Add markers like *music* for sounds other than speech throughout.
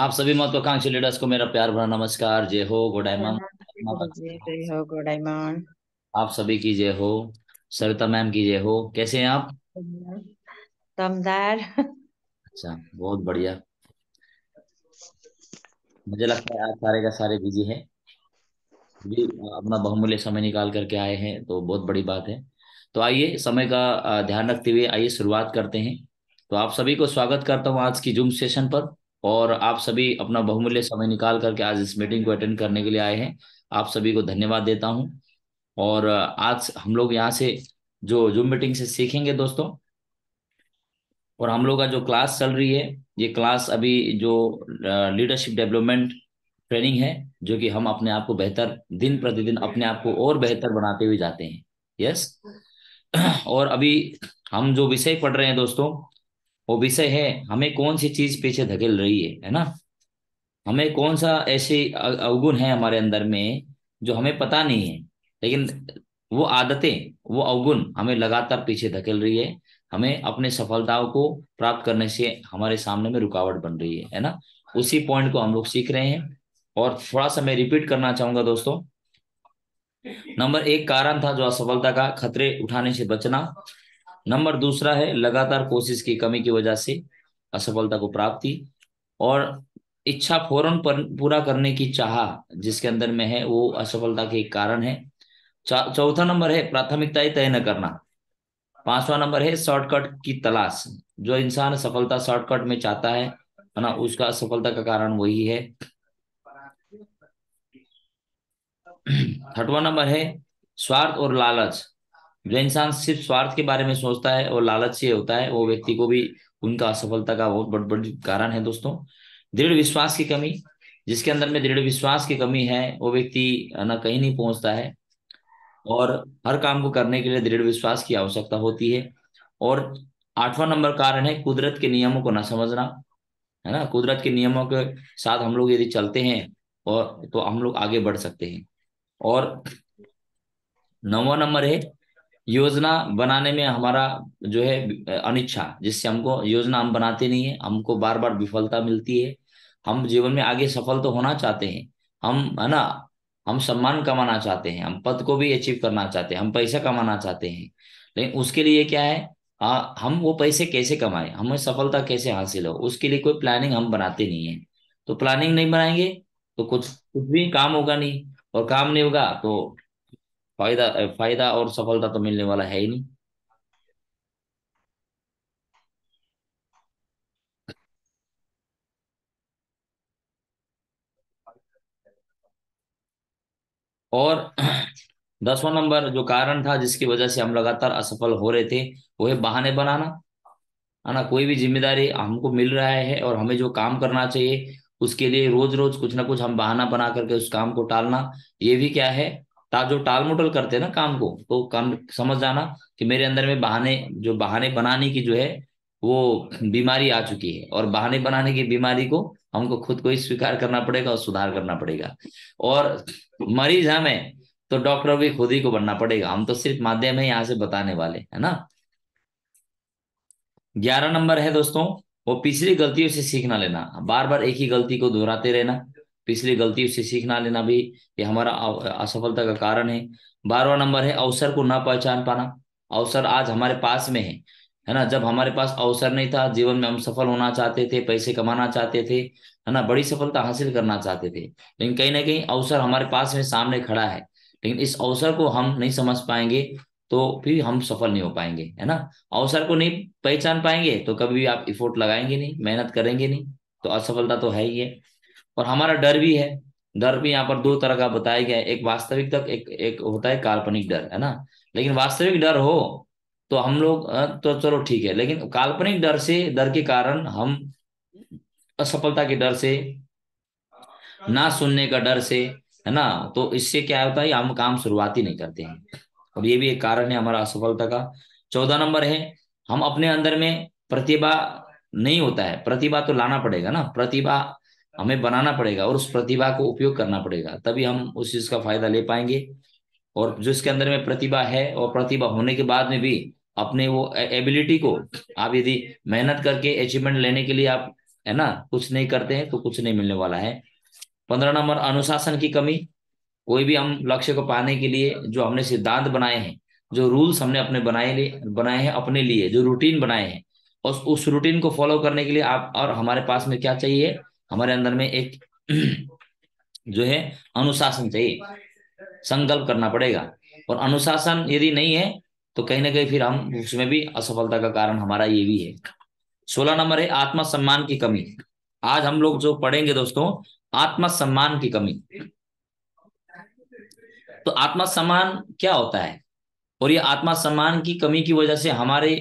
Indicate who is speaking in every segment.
Speaker 1: आप सभी महत्वाकांक्षी लीडर्स को मेरा प्यार भरा नमस्कार जय हो गोडाइमान आप सभी की जय हो सरिता मैम की जय हो कैसे हैं आप दमदार अच्छा बहुत बढ़िया मुझे लगता है आज सारे का सारे बिजी है भी अपना बहुमूल्य समय निकाल करके आए हैं तो बहुत बड़ी बात है तो आइए समय का ध्यान रखते हुए आइए शुरुआत करते हैं तो आप सभी को स्वागत करता हूँ आज की जूम सेशन पर और आप सभी अपना बहुमूल्य समय निकाल करके आज इस मीटिंग को अटेंड करने के लिए आए हैं आप सभी को धन्यवाद देता हूं और आज हम लोग यहाँ से जो जूम मीटिंग से सीखेंगे दोस्तों और हम लोग का जो क्लास चल रही है ये क्लास अभी जो लीडरशिप डेवलपमेंट ट्रेनिंग है जो कि हम अपने आप को बेहतर दिन प्रतिदिन अपने आप को और बेहतर बनाते हुए जाते हैं यस *clears throat* और अभी हम जो विषय पढ़ रहे हैं दोस्तों वो विषय है हमें कौन सी चीज पीछे धकेल रही है है ना हमें कौन सा ऐसे अवगुण है हमारे अंदर में जो हमें पता नहीं है लेकिन वो आदतें वो अवगुण हमें लगातार पीछे धकेल रही है हमें अपने सफलताओं को प्राप्त करने से हमारे सामने में रुकावट बन रही है है ना उसी पॉइंट को हम लोग सीख रहे हैं और थोड़ा सा मैं रिपीट करना चाहूंगा दोस्तों नंबर एक कारण था जो असफलता का खतरे उठाने से बचना नंबर दूसरा है लगातार कोशिश की कमी की वजह से असफलता को प्राप्ति और इच्छा फौरन पर पूरा करने की चाह जिसके अंदर में है वो असफलता के कारण है चौथा नंबर है प्राथमिकताएं तय न करना पांचवा नंबर है शॉर्टकट की तलाश जो इंसान सफलता शॉर्टकट में चाहता है ना उसका असफलता का कारण वही है *clears throat* छठवा नंबर है स्वार्थ और लालच जो इंसान सिर्फ स्वार्थ के बारे में सोचता है और लालच से होता है वो व्यक्ति को भी उनका असफलता का बहुत बड़ बड़ी कारण है दोस्तों दृढ़ विश्वास की कमी जिसके अंदर में दृढ़ विश्वास की कमी है वो व्यक्ति ना कहीं नहीं पहुंचता है और हर काम को करने के लिए दृढ़ विश्वास की आवश्यकता होती है और आठवां नंबर कारण है कुदरत के नियमों को ना समझना है ना कुदरत के नियमों के साथ हम लोग यदि चलते हैं और तो हम लोग आगे बढ़ सकते हैं और नौवा नंबर है योजना बनाने में हमारा जो है अनिच्छा जिससे हमको योजना हम बनाते नहीं है हमको बार बार विफलता मिलती है हम जीवन में आगे सफल तो होना चाहते हैं हम है ना हम सम्मान कमाना चाहते हैं हम पद को भी अचीव करना चाहते हैं हम पैसा कमाना चाहते हैं लेकिन उसके लिए क्या है आ, हम वो पैसे कैसे कमाए हमें सफलता कैसे हासिल हो उसके लिए कोई प्लानिंग हम बनाते नहीं है तो प्लानिंग नहीं बनाएंगे तो कुछ कुछ भी काम होगा नहीं और काम नहीं होगा तो फायदा फायदा और सफलता तो मिलने वाला है ही नहीं और दसवां नंबर जो कारण था जिसकी वजह से हम लगातार असफल हो रहे थे वो है बहाने बनाना है ना कोई भी जिम्मेदारी हमको मिल रहा है और हमें जो काम करना चाहिए उसके लिए रोज रोज कुछ ना कुछ हम बहाना बना करके उस काम को टालना ये भी क्या है ता जो मोटल करते हैं ना काम को तो काम समझ जाना कि मेरे अंदर में बहाने जो बहाने बनाने की जो है वो बीमारी आ चुकी है और बहाने बनाने की बीमारी को हमको खुद को ही स्वीकार करना पड़ेगा और सुधार करना पड़ेगा और मरीज हमें तो डॉक्टर भी खुद ही को बनना पड़ेगा हम तो सिर्फ माध्यम है यहाँ से बताने वाले है ना ग्यारह नंबर है दोस्तों वो पिछली गलतियों से सीखना लेना बार बार एक ही गलती को दोहराते रहना पिछली तो गलती से सीख ना लेना भी ये हमारा असफलता का कारण है बारवा नंबर है अवसर को ना पहचान पाना अवसर आज हमारे पास में है है ना जब हमारे पास अवसर नहीं था जीवन में हम सफल होना चाहते थे पैसे कमाना चाहते थे है ना बड़ी सफलता हासिल करना चाहते थे लेकिन कहीं ना कहीं अवसर हमारे पास में सामने खड़ा है लेकिन इस अवसर को हम नहीं समझ पाएंगे तो फिर हम सफल नहीं हो पाएंगे है ना अवसर को नहीं पहचान पाएंगे तो कभी भी आप इफोर्ट लगाएंगे नहीं मेहनत करेंगे नहीं तो असफलता तो है ही है और हमारा डर भी है डर भी यहाँ पर दो तरह का बताया गया है एक वास्तविक तक एक एक होता है काल्पनिक डर है ना लेकिन वास्तविक डर हो तो हम लोग तो चलो ठीक है लेकिन काल्पनिक डर से डर के कारण हम असफलता के डर से ना सुनने का डर से है ना तो इससे क्या होता है हम काम शुरुआत ही नहीं करते हैं अब ये भी एक कारण है हमारा असफलता का चौदह नंबर है हम अपने अंदर में प्रतिभा नहीं होता है प्रतिभा तो लाना पड़ेगा ना प्रतिभा हमें बनाना पड़ेगा और उस प्रतिभा को उपयोग करना पड़ेगा तभी हम उस चीज का फायदा ले पाएंगे और जो इसके अंदर में प्रतिभा है और प्रतिभा होने के बाद में भी अपने वो एबिलिटी को आप यदि मेहनत करके अचीवमेंट लेने के लिए आप है ना कुछ नहीं करते हैं तो कुछ नहीं मिलने वाला है पंद्रह नंबर अनुशासन की कमी कोई भी हम लक्ष्य को पाने के लिए जो हमने सिद्धांत बनाए हैं जो रूल्स हमने अपने बनाए बनाए हैं अपने लिए जो रूटीन बनाए हैं और उस रूटीन को फॉलो करने के लिए आप और हमारे पास में क्या चाहिए हमारे अंदर में एक *clears throat* जो है अनुशासन चाहिए संकल्प करना पड़ेगा और अनुशासन यदि नहीं है तो कहीं ना कहीं फिर हम उसमें भी असफलता का कारण हमारा ये भी है सोलह नंबर है आत्मसम्मान की कमी आज हम लोग जो पढ़ेंगे दोस्तों आत्मसम्मान की कमी तो आत्मसम्मान क्या होता है और ये आत्मसम्मान की कमी की वजह से हमारे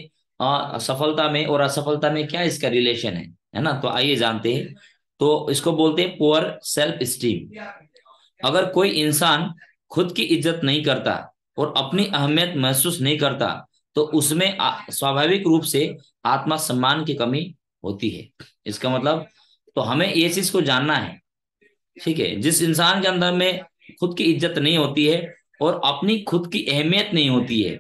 Speaker 1: सफलता में और असफलता में क्या इसका रिलेशन है है ना तो आइए जानते हैं तो इसको बोलते हैं पुअर सेल्फ स्टीम अगर कोई इंसान खुद की इज्जत नहीं करता और अपनी अहमियत महसूस नहीं करता तो उसमें स्वाभाविक रूप से आत्मा सम्मान की कमी होती है इसका मतलब तो हमें ये चीज को जानना है ठीक है जिस इंसान के अंदर में खुद की इज्जत नहीं होती है और अपनी खुद की अहमियत नहीं होती है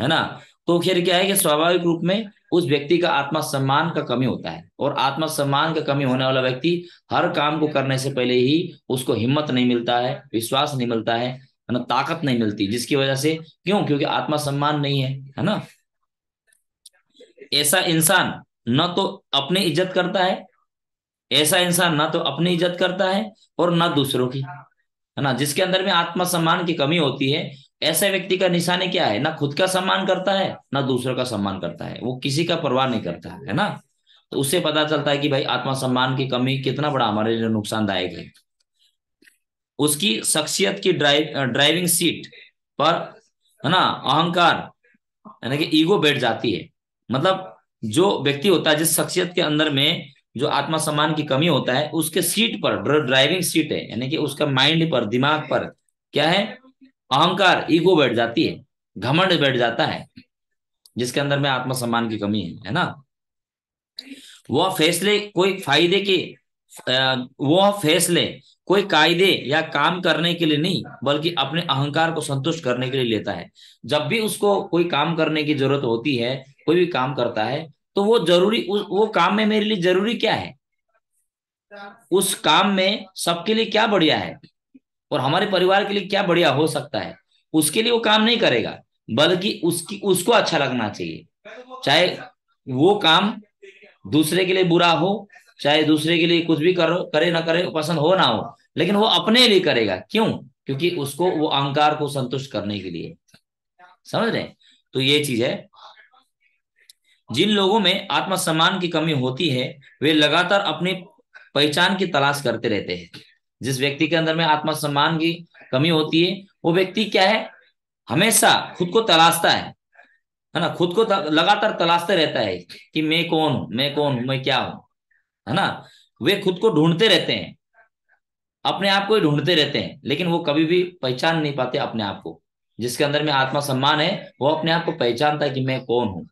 Speaker 1: है ना तो खेर क्या है कि स्वाभाविक रूप में उस व्यक्ति का आत्मसम्मान का कमी होता है और आत्मसम्मान का कमी होने वाला व्यक्ति हर काम को करने से पहले ही उसको हिम्मत नहीं मिलता है विश्वास नहीं मिलता है ना मतलब ताकत नहीं मिलती जिसकी वजह से क्यों क्योंकि आत्मसम्मान नहीं है है ना ऐसा इंसान न तो अपनी इज्जत करता है ऐसा इंसान ना तो अपनी इज्जत करता है और ना दूसरों की है ना जिसके अंदर में आत्मसम्मान की कमी होती है ऐसे व्यक्ति का निशाने क्या है ना खुद का सम्मान करता है ना दूसरों का सम्मान करता है वो किसी का परवाह नहीं करता है ना तो उससे पता चलता है कि भाई आत्मा सम्मान की कमी कितना बड़ा हमारे लिए नुकसानदायक है उसकी शख्सियत की ड्राइव ड्राइविंग सीट पर है ना अहंकार यानी कि ईगो बैठ जाती है मतलब जो व्यक्ति होता है जिस शख्सियत के अंदर में जो आत्मा सम्मान की कमी होता है उसके सीट पर ड्राइविंग सीट है यानी कि उसका माइंड पर दिमाग पर क्या है अहंकार ईगो बैठ जाती है घमंड बैठ जाता है जिसके अंदर में आत्मसम्मान की कमी है है ना वह फैसले कोई फायदे के वह फैसले कोई कायदे या काम करने के लिए नहीं बल्कि अपने अहंकार को संतुष्ट करने के लिए लेता है जब भी उसको कोई काम करने की जरूरत होती है कोई भी काम करता है तो वो जरूरी वो काम में मेरे लिए जरूरी क्या है उस काम में सबके लिए क्या बढ़िया है और हमारे परिवार के लिए क्या बढ़िया हो सकता है उसके लिए वो काम नहीं करेगा बल्कि उसकी उसको अच्छा लगना चाहिए चाहे वो काम दूसरे के लिए बुरा हो चाहे दूसरे के लिए कुछ भी करो करे ना करे पसंद हो ना हो लेकिन वो अपने लिए करेगा क्यों क्योंकि उसको वो अहंकार को संतुष्ट करने के लिए समझ रहे तो ये चीज है जिन लोगों में आत्मसम्मान की कमी होती है वे लगातार अपनी पहचान की तलाश करते रहते हैं जिस व्यक्ति के अंदर में आत्मसम्मान की कमी होती है वो व्यक्ति क्या है हमेशा खुद को तलाशता है है ना खुद को लगातार तलाशते रहता है कि मैं कौन हूं मैं कौन हूं मैं क्या हूं है ना वे खुद को ढूंढते रहते हैं अपने आप को ही ढूंढते रहते हैं लेकिन वो कभी भी पहचान नहीं पाते अपने आप को जिसके अंदर में आत्मसम्मान सम्मान है वो अपने आप को पहचानता है कि मैं कौन हूं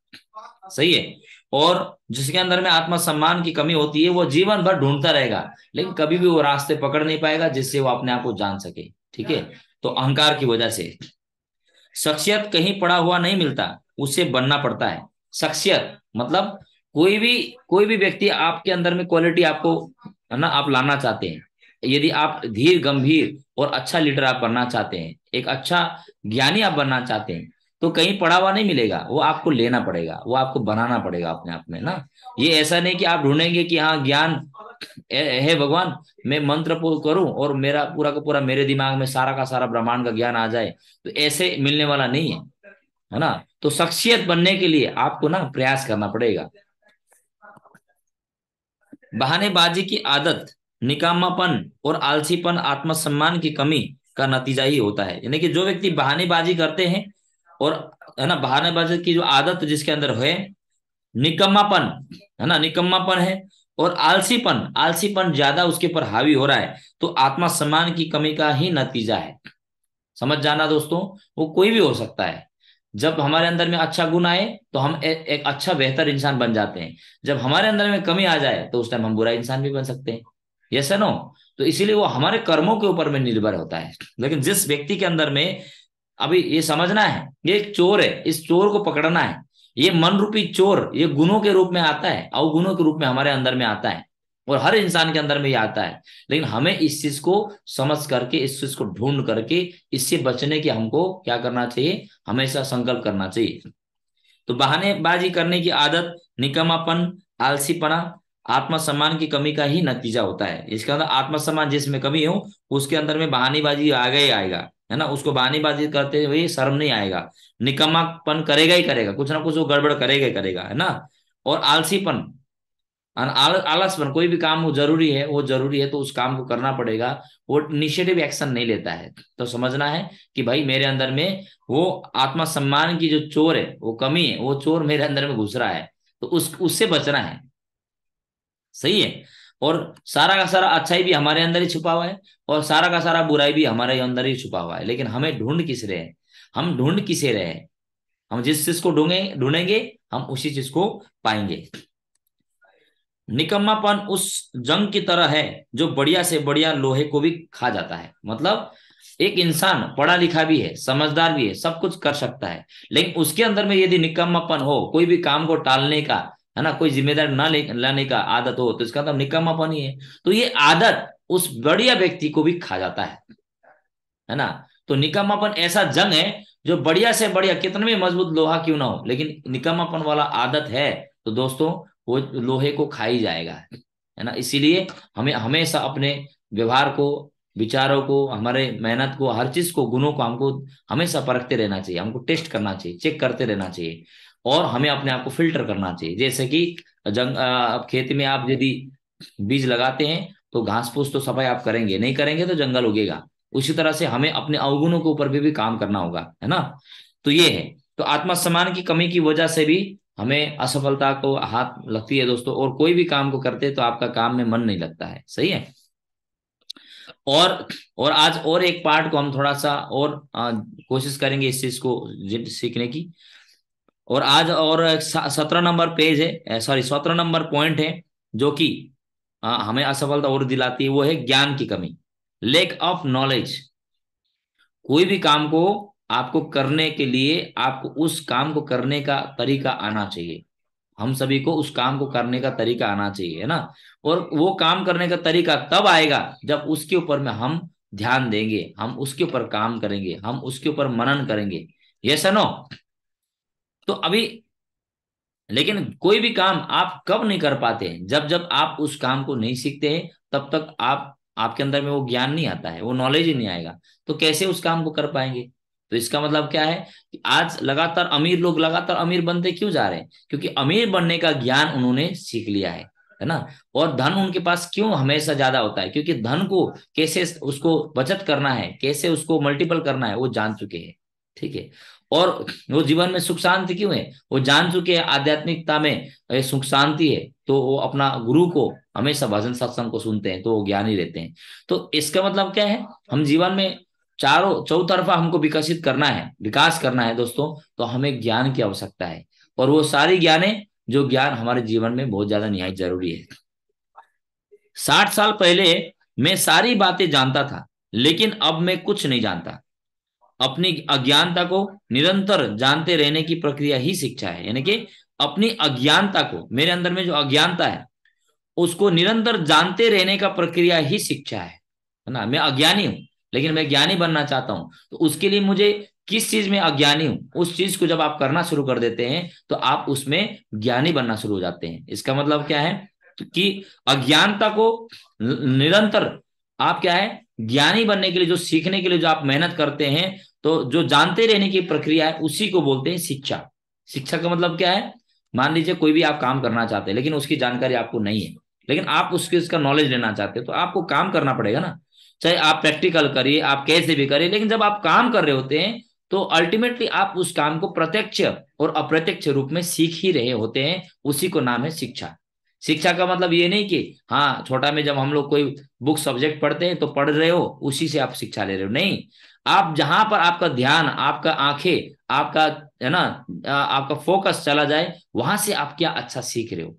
Speaker 1: सही है और जिसके अंदर में आत्मसम्मान की कमी होती है वो जीवन भर ढूंढता रहेगा लेकिन कभी भी वो रास्ते पकड़ नहीं पाएगा जिससे वो अपने आप को जान सके ठीक है हाँ। तो अहंकार की वजह से शख्सियत कहीं पड़ा हुआ नहीं मिलता उसे बनना पड़ता है शख्सियत मतलब कोई भी कोई भी व्यक्ति आपके अंदर में क्वालिटी आपको है ना आप लाना चाहते हैं यदि आप धीर गंभीर और अच्छा लीडर आप बनना चाहते हैं एक अच्छा ज्ञानी आप बनना चाहते हैं तो कहीं पड़ा हुआ नहीं मिलेगा वो आपको लेना पड़ेगा वो आपको बनाना पड़ेगा अपने आप में ना ये ऐसा नहीं कि आप ढूंढेंगे कि हाँ ज्ञान है भगवान मैं मंत्र करूं और मेरा पूरा का पूरा मेरे दिमाग में सारा का सारा ब्रह्मांड का ज्ञान आ जाए तो ऐसे मिलने वाला नहीं है है ना तो शख्सियत बनने के लिए आपको ना प्रयास करना पड़ेगा बहानेबाजी की आदत निकामापन और आलसीपन आत्मसम्मान की कमी का नतीजा ही होता है यानी कि जो व्यक्ति बहानेबाजी करते हैं और है ना बहानेबाजी की जो आदत जिसके अंदर है निकम्मापन है ना निकम्मापन है और आलसीपन आलसीपन ज्यादा उसके ऊपर हावी हो रहा है तो आत्मा सम्मान की कमी का ही नतीजा है समझ जाना दोस्तों वो कोई भी हो सकता है जब हमारे अंदर में अच्छा गुण आए तो हम ए, एक अच्छा बेहतर इंसान बन जाते हैं जब हमारे अंदर में कमी आ जाए तो उस टाइम हम बुरा इंसान भी बन सकते हैं यस है नो तो इसीलिए वो हमारे कर्मों के ऊपर में निर्भर होता है लेकिन जिस व्यक्ति के अंदर में अभी ये समझना है ये एक चोर है इस चोर को पकड़ना है ये मन रूपी चोर ये गुणों के रूप में आता है अवगुणों के रूप में हमारे अंदर में आता है और हर इंसान के अंदर में ये आता है लेकिन हमें इस चीज को समझ करके इस चीज को ढूंढ करके इससे बचने की हमको क्या करना चाहिए हमेशा संकल्प करना चाहिए तो बहानेबाजी करने की आदत निकमापन आलसीपना आत्मसम्मान की कमी का ही नतीजा होता है इसके अंदर आत्मसम्मान जिसमें कमी हो उसके अंदर में बहानेबाजी गया ही आएगा है ना उसको बाजी करते हुए शर्म नहीं आएगा निकम्मापन करेगा ही करेगा कुछ ना कुछ वो गड़बड़ करेगा ही करेगा है ना और आलसीपन आल, आलसपन कोई भी काम वो जरूरी है वो जरूरी है तो उस काम को करना पड़ेगा वो इनिशिएटिव एक्शन नहीं लेता है तो समझना है कि भाई मेरे अंदर में वो आत्मसम्मान की जो चोर है वो कमी है वो चोर मेरे अंदर में घुस रहा है तो उस उससे बचना है सही है और सारा का सारा अच्छाई भी हमारे अंदर ही छुपा हुआ है और सारा का सारा बुराई भी हमारे अंदर ही छुपा हुआ है लेकिन हमें ढूंढ किस रहे हैं हम ढूंढ किसे रहे हैं हम जिस चीज को ढूंढे ढूंढेंगे हम उसी चीज को पाएंगे निकम्मापन उस जंग की तरह है जो बढ़िया से बढ़िया लोहे को भी खा जाता है मतलब एक इंसान पढ़ा लिखा भी है समझदार भी है सब कुछ कर सकता है लेकिन उसके अंदर में यदि निकम्मापन हो कोई भी काम को टालने का है ना कोई जिम्मेदार ना लाने का आदत हो तो इसका तो निकम्मा ही है तो ये आदत उस बढ़िया व्यक्ति को भी खा जाता है है ना तो निकम्मापन ऐसा जंग है जो बढ़िया से बढ़िया कितने भी मजबूत लोहा क्यों ना हो लेकिन निकम्मापन वाला आदत है तो दोस्तों वो लोहे को खा ही जाएगा है ना इसीलिए हमें हमेशा अपने व्यवहार को विचारों को हमारे मेहनत को हर चीज को गुणों को हमको हमेशा परखते रहना चाहिए हमको टेस्ट करना चाहिए चेक करते रहना चाहिए और हमें अपने आप को फिल्टर करना चाहिए जैसे कि जंग अब खेत में आप यदि बीज लगाते हैं तो घास फूस तो सफाई आप करेंगे नहीं करेंगे तो जंगल उगेगा उसी तरह से हमें अपने अवगुणों के ऊपर भी, भी काम करना होगा है ना तो ये है तो आत्मसम्मान की कमी की वजह से भी हमें असफलता को हाथ लगती है दोस्तों और कोई भी काम को करते तो आपका काम में मन नहीं लगता है सही है और और आज और एक पार्ट को हम थोड़ा सा और कोशिश करेंगे इस चीज को सीखने की और आज और सत्रह नंबर पेज है सॉरी सत्रह नंबर पॉइंट है जो कि हमें असफलता और दिलाती है वो है ज्ञान की कमी लेक ऑफ नॉलेज कोई भी काम को आपको करने के लिए आपको उस काम को करने का तरीका आना चाहिए हम सभी को उस काम को करने का तरीका आना चाहिए है ना और वो काम करने का तरीका तब आएगा जब उसके ऊपर में हम ध्यान देंगे हम उसके ऊपर काम करेंगे हम उसके ऊपर मनन करेंगे ये सनो तो अभी लेकिन कोई भी काम आप कब नहीं कर पाते हैं जब जब आप उस काम को नहीं सीखते हैं तब तक आप आपके अंदर में वो ज्ञान नहीं आता है वो नॉलेज ही नहीं आएगा तो कैसे उस काम को कर पाएंगे तो इसका मतलब क्या है कि आज लगातार अमीर लोग लगातार अमीर बनते क्यों जा रहे हैं क्योंकि अमीर बनने का ज्ञान उन्होंने सीख लिया है है ना और धन उनके पास क्यों हमेशा ज्यादा होता है क्योंकि धन को कैसे उसको बचत करना है कैसे उसको मल्टीपल करना है वो जान चुके हैं ठीक है और वो जीवन में सुख शांति क्यों है वो जान चुके हैं आध्यात्मिकता में सुख शांति है तो वो अपना गुरु को हमेशा भजन सत्संग को सुनते हैं तो वो ज्ञानी रहते हैं तो इसका मतलब क्या है हम जीवन में चारों चौतरफा हमको विकसित करना है विकास करना है दोस्तों तो हमें ज्ञान की आवश्यकता है और वो सारी ज्ञाने जो ज्ञान हमारे जीवन में बहुत ज्यादा न्याय जरूरी है साठ साल पहले मैं सारी बातें जानता था लेकिन अब मैं कुछ नहीं जानता अपनी अज्ञानता को निरंतर जानते रहने की प्रक्रिया ही शिक्षा है यानी कि अपनी अज्ञानता को मेरे अंदर में जो अज्ञानता है उसको निरंतर जानते रहने का प्रक्रिया ही शिक्षा है है ना मैं अज्ञानी हूं लेकिन मैं ज्ञानी बनना चाहता हूं तो उसके लिए मुझे किस चीज में अज्ञानी हूं उस चीज को जब आप करना शुरू कर देते हैं तो आप उसमें ज्ञानी बनना शुरू हो जाते हैं इसका मतलब क्या है तो कि अज्ञानता को निरंतर आप क्या है ज्ञानी बनने के लिए जो सीखने के लिए जो आप मेहनत करते हैं तो जो जानते रहने की प्रक्रिया है उसी को बोलते हैं शिक्षा शिक्षा का मतलब क्या है मान लीजिए कोई भी आप काम करना चाहते हैं लेकिन उसकी जानकारी आपको नहीं है लेकिन आप उसके उसका नॉलेज लेना चाहते हो तो आपको काम करना पड़ेगा ना चाहे आप प्रैक्टिकल करिए आप कैसे भी करिए लेकिन जब आप काम कर रहे होते हैं तो अल्टीमेटली आप उस काम को प्रत्यक्ष और अप्रत्यक्ष रूप में सीख ही रहे होते हैं उसी को नाम है शिक्षा शिक्षा का मतलब ये नहीं कि हाँ छोटा में जब हम लोग कोई बुक सब्जेक्ट पढ़ते हैं तो पढ़ रहे हो उसी से आप शिक्षा ले रहे हो नहीं आप जहां पर आपका ध्यान आपका आंखें आपका है ना आपका फोकस चला जाए वहां से आप क्या अच्छा सीख रहे हो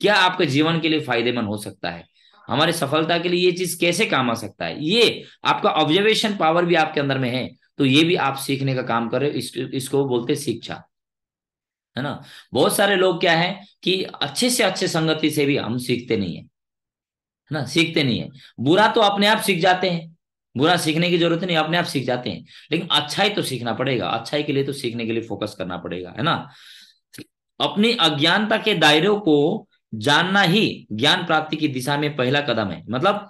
Speaker 1: क्या आपके जीवन के लिए फायदेमंद हो सकता है हमारी सफलता के लिए ये चीज कैसे काम आ सकता है ये आपका ऑब्जर्वेशन पावर भी आपके अंदर में है तो ये भी आप सीखने का काम कर रहे हो इसको बोलते शिक्षा है ना बहुत सारे लोग क्या है कि अच्छे से अच्छे संगति से भी हम सीखते नहीं है ना सीखते नहीं है बुरा तो अपने आप सीख जाते हैं बुरा सीखने की जरूरत नहीं अपने आप सीख जाते हैं लेकिन अच्छाई तो सीखना पड़ेगा अच्छाई के लिए तो सीखने के लिए फोकस करना पड़ेगा है ना अपनी अज्ञानता के दायरे को जानना ही ज्ञान प्राप्ति की दिशा में पहला कदम है मतलब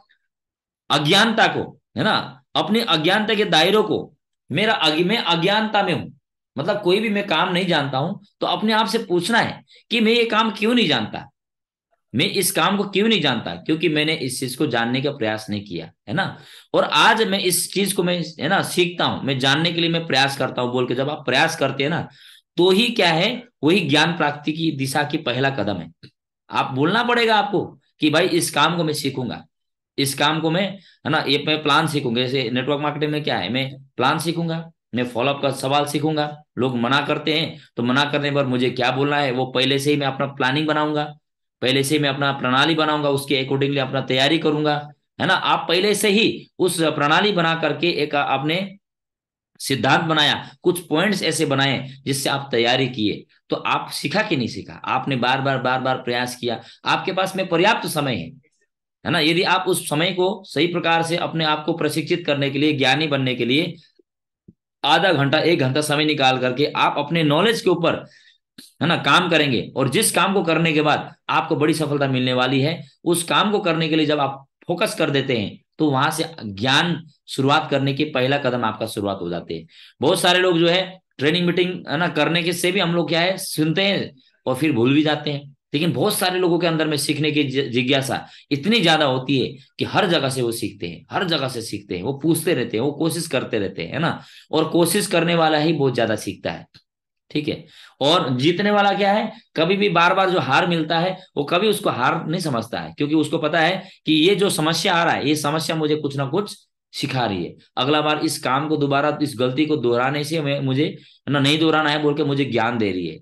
Speaker 1: अज्ञानता को है ना अपनी अज्ञानता के दायरों को मेरा अग, मैं अज्ञानता में हूं मतलब कोई भी मैं काम नहीं जानता हूं तो अपने आप से पूछना है कि मैं ये काम क्यों नहीं जानता मैं इस काम को क्यों नहीं जानता क्योंकि मैंने इस चीज को जानने का प्रयास नहीं किया है ना और आज मैं इस चीज को मैं है ना सीखता हूं मैं जानने के लिए मैं प्रयास करता हूं बोल के जब आप प्रयास करते हैं ना तो ही क्या है वही ज्ञान प्राप्ति की दिशा की पहला कदम है आप बोलना पड़ेगा आपको कि भाई इस काम को मैं सीखूंगा इस काम को मैं है ना ये मैं प्लान सीखूंगा जैसे नेटवर्क मार्केटिंग में क्या है मैं प्लान सीखूंगा मैं फॉलोअप का सवाल सीखूंगा लोग मना करते हैं तो मना करने पर मुझे क्या बोलना है वो पहले से ही मैं अपना प्लानिंग बनाऊंगा पहले से मैं अपना प्रणाली बनाऊंगा उसके अकॉर्डिंगली अपना तैयारी करूंगा है ना आप पहले से ही उस प्रणाली बना करके एक आपने सिद्धांत बनाया कुछ पॉइंट्स ऐसे बनाए जिससे आप तैयारी किए तो आप सीखा कि नहीं सीखा आपने बार बार बार बार प्रयास किया आपके पास में पर्याप्त समय है है ना यदि आप उस समय को सही प्रकार से अपने आप को प्रशिक्षित करने के लिए ज्ञानी बनने के लिए आधा घंटा एक घंटा समय निकाल करके आप अपने नॉलेज के ऊपर है ना काम करेंगे और जिस काम को करने के बाद आपको बड़ी सफलता मिलने वाली है उस काम को करने के लिए जब आप फोकस कर देते हैं तो वहां से ज्ञान शुरुआत करने के पहला कदम आपका शुरुआत हो जाते हैं बहुत सारे लोग जो है ट्रेनिंग मीटिंग है ना करने के से भी हम लोग क्या है सुनते हैं और फिर भूल भी जाते हैं लेकिन बहुत सारे लोगों के अंदर में सीखने की जिज्ञासा इतनी ज्यादा होती है कि हर जगह से वो सीखते हैं हर जगह से सीखते हैं वो पूछते रहते हैं वो कोशिश करते रहते हैं है ना और कोशिश करने वाला ही बहुत ज्यादा सीखता है ठीक है और जीतने वाला क्या है कभी भी बार बार जो हार मिलता है वो कभी उसको हार नहीं समझता है क्योंकि उसको पता है कि ये जो समस्या आ रहा है ये समस्या मुझे कुछ ना कुछ सिखा रही है अगला बार इस काम को दोबारा इस गलती को दोहराने से मुझे ना नहीं दोहराना है बोल के मुझे ज्ञान दे रही है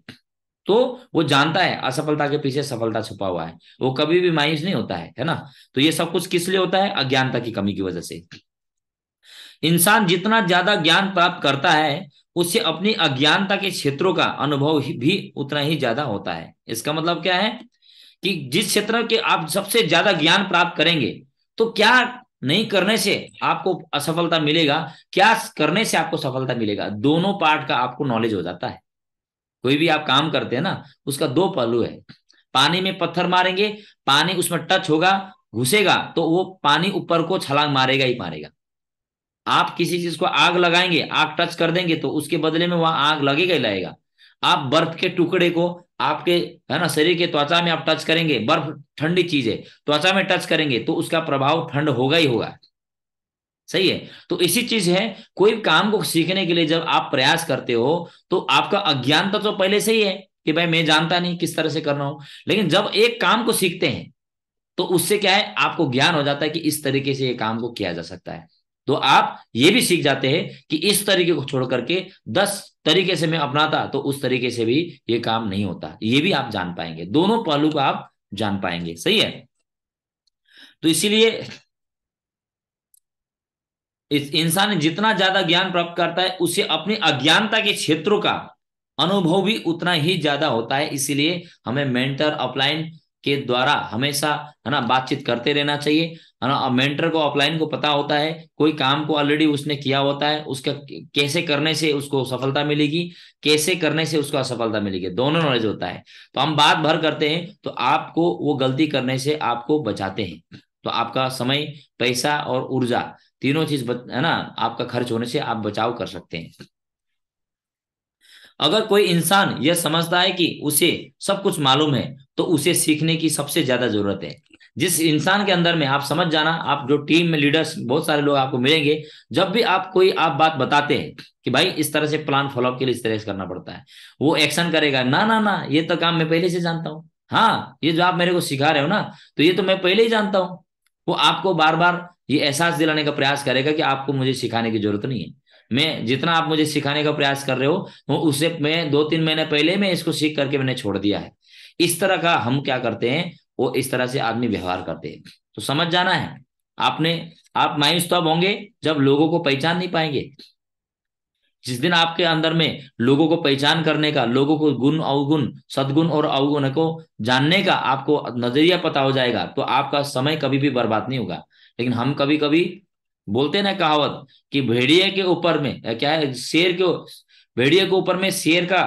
Speaker 1: तो वो जानता है असफलता के पीछे सफलता छुपा हुआ है वो कभी भी मायूस नहीं होता है है ना तो ये सब कुछ किस लिए होता है अज्ञानता की कमी की वजह से इंसान जितना ज्यादा ज्ञान प्राप्त करता है उससे अपनी अज्ञानता के क्षेत्रों का अनुभव भी उतना ही ज्यादा होता है इसका मतलब क्या है कि जिस क्षेत्र के आप सबसे ज्यादा ज्ञान प्राप्त करेंगे तो क्या नहीं करने से आपको असफलता मिलेगा क्या करने से आपको सफलता मिलेगा दोनों पार्ट का आपको नॉलेज हो जाता है कोई भी आप काम करते हैं ना उसका दो पहलू है पानी में पत्थर मारेंगे पानी उसमें टच होगा घुसेगा तो वो पानी ऊपर को छलांग मारेगा ही मारेगा आप किसी चीज को आग लगाएंगे आग टच कर देंगे तो उसके बदले में वहां आग लगेगा ही लगेगा आप बर्फ के टुकड़े को आपके है ना शरीर के त्वचा में आप टच करेंगे बर्फ ठंडी चीज है त्वचा में टच करेंगे तो उसका प्रभाव ठंड होगा ही होगा सही है तो इसी चीज है कोई काम को सीखने के लिए जब आप प्रयास करते हो तो आपका अज्ञानता तो, तो पहले से ही है कि भाई मैं जानता नहीं किस तरह से करना हो लेकिन जब एक काम को सीखते हैं तो उससे क्या है आपको ज्ञान हो जाता है कि इस तरीके से ये काम को किया जा सकता है तो आप ये भी सीख जाते हैं कि इस तरीके को छोड़ करके दस तरीके से मैं अपनाता तो उस तरीके से भी ये काम नहीं होता ये भी आप जान पाएंगे दोनों पहलू को आप जान पाएंगे सही है तो इसीलिए इस इंसान जितना ज्यादा ज्ञान प्राप्त करता है उसे अपनी अज्ञानता के क्षेत्रों का अनुभव भी उतना ही ज्यादा होता है इसीलिए हमें मेंटर अपलाइन के द्वारा हमेशा है ना बातचीत करते रहना चाहिए है ना मेंटर को ऑफलाइन को पता होता है कोई काम को ऑलरेडी उसने किया होता है उसका कैसे करने से उसको सफलता मिलेगी कैसे करने से उसको असफलता मिलेगी दोनों नॉलेज होता है तो हम बात भर करते हैं तो आपको वो गलती करने से आपको बचाते हैं तो आपका समय पैसा और ऊर्जा तीनों चीज है ना आपका खर्च होने से आप बचाव कर सकते हैं अगर कोई इंसान यह समझता है कि उसे सब कुछ मालूम है तो उसे सीखने की सबसे ज्यादा जरूरत है जिस इंसान के अंदर में आप समझ जाना आप जो टीम में लीडर्स बहुत सारे लोग आपको मिलेंगे जब भी आप कोई आप बात बताते हैं कि भाई इस तरह से प्लान फॉलोअप के लिए इस तरह से करना पड़ता है वो एक्शन करेगा ना ना ना ये तो काम मैं पहले से जानता हूँ हाँ ये जो आप मेरे को सिखा रहे हो ना तो ये तो मैं पहले ही जानता हूँ वो आपको बार बार ये एहसास दिलाने का प्रयास करेगा कि आपको मुझे सिखाने की जरूरत नहीं है मैं जितना आप मुझे सिखाने का प्रयास कर रहे हो उसे मैं दो तीन महीने पहले मैं इसको सीख करके मैंने छोड़ दिया है इस तरह का हम क्या करते हैं वो इस तरह से आदमी व्यवहार करते हैं तो समझ जाना है आपने आप मायूस तब होंगे जब लोगों को पहचान नहीं पाएंगे जिस दिन आपके अंदर में लोगों को पहचान करने का लोगों को गुण अवगुण सदगुण और अवगुण को जानने का आपको नजरिया पता हो जाएगा तो आपका समय कभी भी बर्बाद नहीं होगा लेकिन हम कभी कभी बोलते ना कहावत कि भेड़िए के ऊपर में क्या है शेर के भेड़िए के ऊपर में शेर का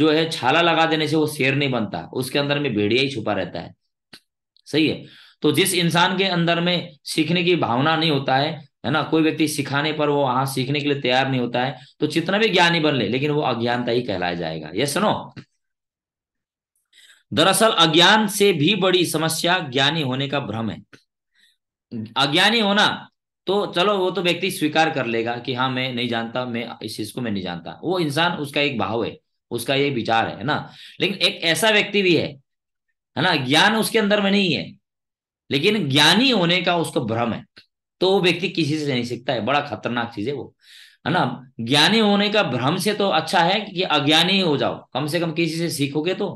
Speaker 1: जो है छाला लगा देने से वो शेर नहीं बनता उसके अंदर में भेड़िया ही छुपा रहता है सही है तो जिस इंसान के अंदर में सीखने की भावना नहीं होता है है ना कोई व्यक्ति सिखाने पर वो वहां सीखने के लिए तैयार नहीं होता है तो जितना भी ज्ञानी बन ले, लेकिन वो अज्ञानता ही कहलाया जाएगा ये सुनो दरअसल अज्ञान से भी बड़ी समस्या ज्ञानी होने का भ्रम है अज्ञानी होना तो चलो वो तो व्यक्ति स्वीकार कर लेगा कि हाँ मैं नहीं जानता मैं इस चीज को मैं नहीं जानता वो इंसान उसका एक भाव है उसका ये विचार है ना लेकिन एक ऐसा व्यक्ति भी है है ना ज्ञान उसके अंदर में नहीं है लेकिन ज्ञानी होने का उसको भ्रम है तो वो व्यक्ति किसी से नहीं सीखता है बड़ा खतरनाक चीज है वो है ना ज्ञानी होने का भ्रम से तो अच्छा है कि अज्ञानी हो जाओ कम से कम किसी से सीखोगे तो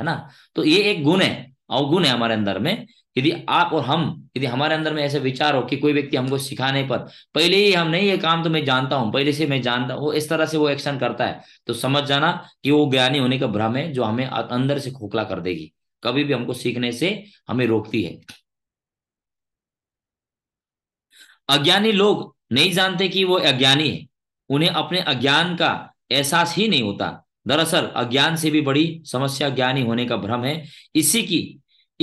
Speaker 1: है ना तो ये एक गुण है अवगुण है हमारे अंदर में यदि आप और हम यदि हमारे अंदर में ऐसे विचार हो कि कोई व्यक्ति हमको सिखाने पर पहले ही हम नहीं ये काम तो मैं जानता हूं पहले से मैं जानता हूं इस तरह से वो एक्शन करता है तो समझ जाना कि वो ज्ञानी होने का भ्रम है जो हमें अंदर से खोखला कर देगी कभी भी हमको सीखने से हमें रोकती है अज्ञानी लोग नहीं जानते कि वो अज्ञानी है उन्हें अपने अज्ञान का एहसास ही नहीं होता दरअसल अज्ञान से भी बड़ी समस्या ज्ञानी होने का भ्रम है इसी की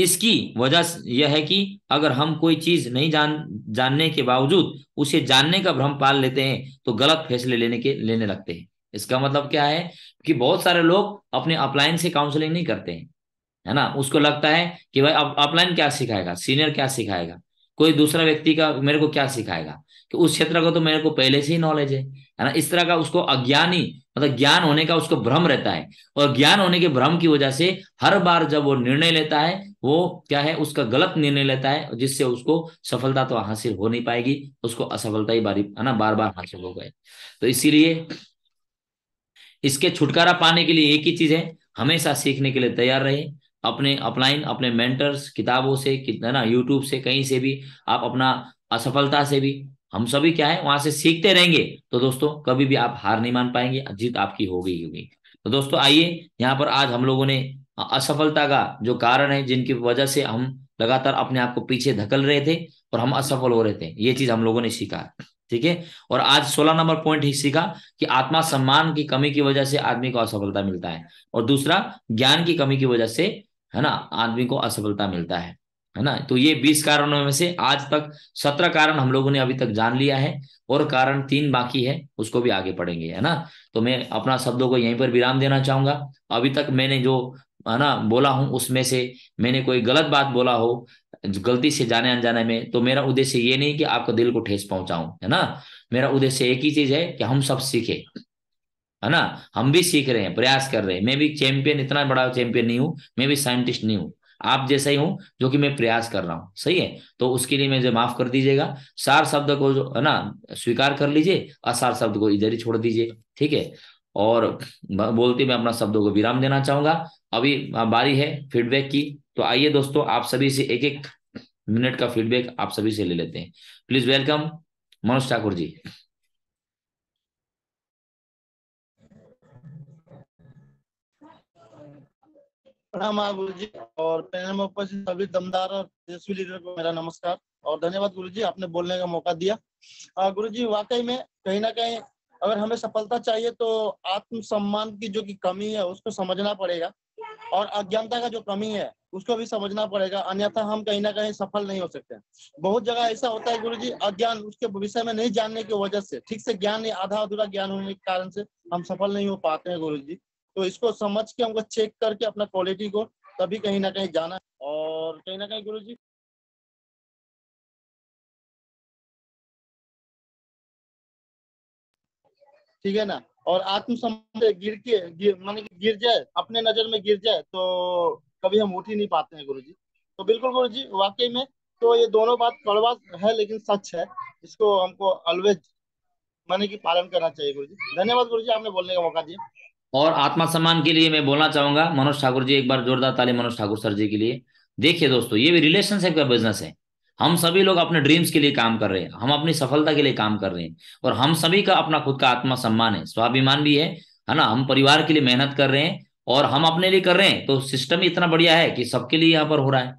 Speaker 1: इसकी वजह यह है कि अगर हम कोई चीज नहीं जान जानने के बावजूद उसे जानने का भ्रम पाल लेते हैं तो गलत फैसले लेने के लेने लगते हैं इसका मतलब क्या है कि बहुत सारे लोग अपने अपलाइन से काउंसलिंग नहीं करते हैं है ना उसको लगता है कि भाई अब अपलाइन क्या सिखाएगा सीनियर क्या सिखाएगा कोई दूसरा व्यक्ति का मेरे को क्या सिखाएगा कि उस क्षेत्र का तो मेरे को पहले से ही नॉलेज है है ना इस तरह का उसको अज्ञानी मतलब ज्ञान होने का उसको भ्रम रहता है और ज्ञान होने के भ्रम की वजह से हर बार जब वो निर्णय लेता है वो क्या है उसका गलत निर्णय लेता है जिससे उसको सफलता तो हासिल हो नहीं पाएगी उसको असफलता ही बारी है ना बार बार हासिल हो गए तो इसीलिए इसके छुटकारा पाने के लिए एक ही चीज है हमेशा सीखने के लिए तैयार रहे अपने अपलाइन अपने मेंटर्स किताबों से है ना यूट्यूब से कहीं से भी आप अपना असफलता से भी हम सभी क्या है वहां से सीखते रहेंगे तो दोस्तों कभी भी आप हार नहीं मान पाएंगे जीत आपकी होगी होगी तो दोस्तों आइए यहाँ पर आज हम लोगों ने हाँ, असफलता का जो कारण है जिनकी वजह से हम लगातार अपने आप को पीछे धकल रहे थे और हम असफल हो रहे थे ये चीज हम लोगों ने सीखा है ठीक है और आज 16 नंबर पॉइंट ही सीखा कि आत्मा सम्मान की कमी की वजह से आदमी को असफलता मिलता है और दूसरा ज्ञान की कमी की वजह से है ना आदमी को असफलता मिलता है है ना तो ये बीस कारणों में से आज तक सत्रह कारण हम लोगों ने अभी तक जान लिया है और कारण तीन बाकी है उसको भी आगे पढ़ेंगे है ना तो मैं अपना शब्दों को यहीं पर विराम देना चाहूंगा अभी तक मैंने जो है ना बोला हूं उसमें से मैंने कोई गलत बात बोला हो गलती से जाने अनजाने में तो मेरा उद्देश्य ये नहीं कि आपका दिल को ठेस पहुंचाऊं है ना मेरा उद्देश्य एक ही चीज है कि हम सब सीखे है ना हम भी सीख रहे हैं प्रयास कर रहे हैं मैं भी चैंपियन इतना बड़ा चैंपियन नहीं हूँ मैं भी साइंटिस्ट नहीं हूँ आप जैसा ही हूं जो कि मैं प्रयास कर रहा हूँ सही है तो उसके लिए मुझे माफ कर दीजिएगा सार शब्द को जो है ना स्वीकार कर लीजिए असार शब्द को इधर ही छोड़ दीजिए ठीक है और बोलते मैं अपना शब्दों को विराम देना चाहूंगा अभी बारी है फीडबैक की तो आइए दोस्तों आप सभी से एक एक मिनट का फीडबैक आप सभी से ले लेते हैं प्लीज वेलकम मनोज ठाकुर जी
Speaker 2: प्रणाम गुरु जी और पैनल में उपस्थित सभी दमदार और तेजस्वी लीडर को मेरा नमस्कार और धन्यवाद गुरु जी आपने बोलने का मौका दिया गुरु जी वाकई में कहीं ना कहीं अगर हमें सफलता चाहिए तो आत्मसम्मान की जो की कमी है उसको समझना पड़ेगा और अज्ञानता का जो कमी है उसको भी समझना पड़ेगा अन्यथा हम कहीं ना कहीं सफल नहीं हो सकते बहुत जगह ऐसा होता है गुरु जी अज्ञान उसके विषय में नहीं जानने की वजह से ठीक से ज्ञान नहीं आधा अधूरा ज्ञान होने के कारण से हम सफल नहीं हो पाते हैं गुरु जी तो इसको समझ के हमको चेक करके अपना क्वालिटी को तभी कहीं ना कहीं
Speaker 3: जाना और कहीं ना कहीं गुरु जी ठीक है ना और आत्मसम्मान
Speaker 2: गिर के गिर मान गिर जाए अपने नजर में गिर जाए तो कभी हम उठ ही नहीं पाते हैं गुरु जी तो बिल्कुल गुरु जी वाकई में तो ये दोनों बात कड़वा है लेकिन सच है इसको हमको ऑलवेज माने की पालन करना चाहिए गुरु जी धन्यवाद गुरु जी आपने बोलने का मौका दिया
Speaker 1: और आत्मा सम्मान के लिए मैं बोलना चाहूंगा मनोज ठाकुर जी एक बार जोरदार ताली मनोज ठाकुर सर जी के लिए देखिए दोस्तों ये भी रिलेशनशिप का बिजनेस है हम सभी लोग अपने ड्रीम्स के लिए काम कर रहे हैं हम अपनी सफलता के लिए काम कर रहे हैं और हम सभी का अपना खुद का आत्मा सम्मान है स्वाभिमान भी है है ना हम परिवार के लिए मेहनत कर रहे हैं और हम अपने लिए कर रहे हैं तो सिस्टम ही इतना बढ़िया है कि सबके लिए यहाँ पर हो रहा है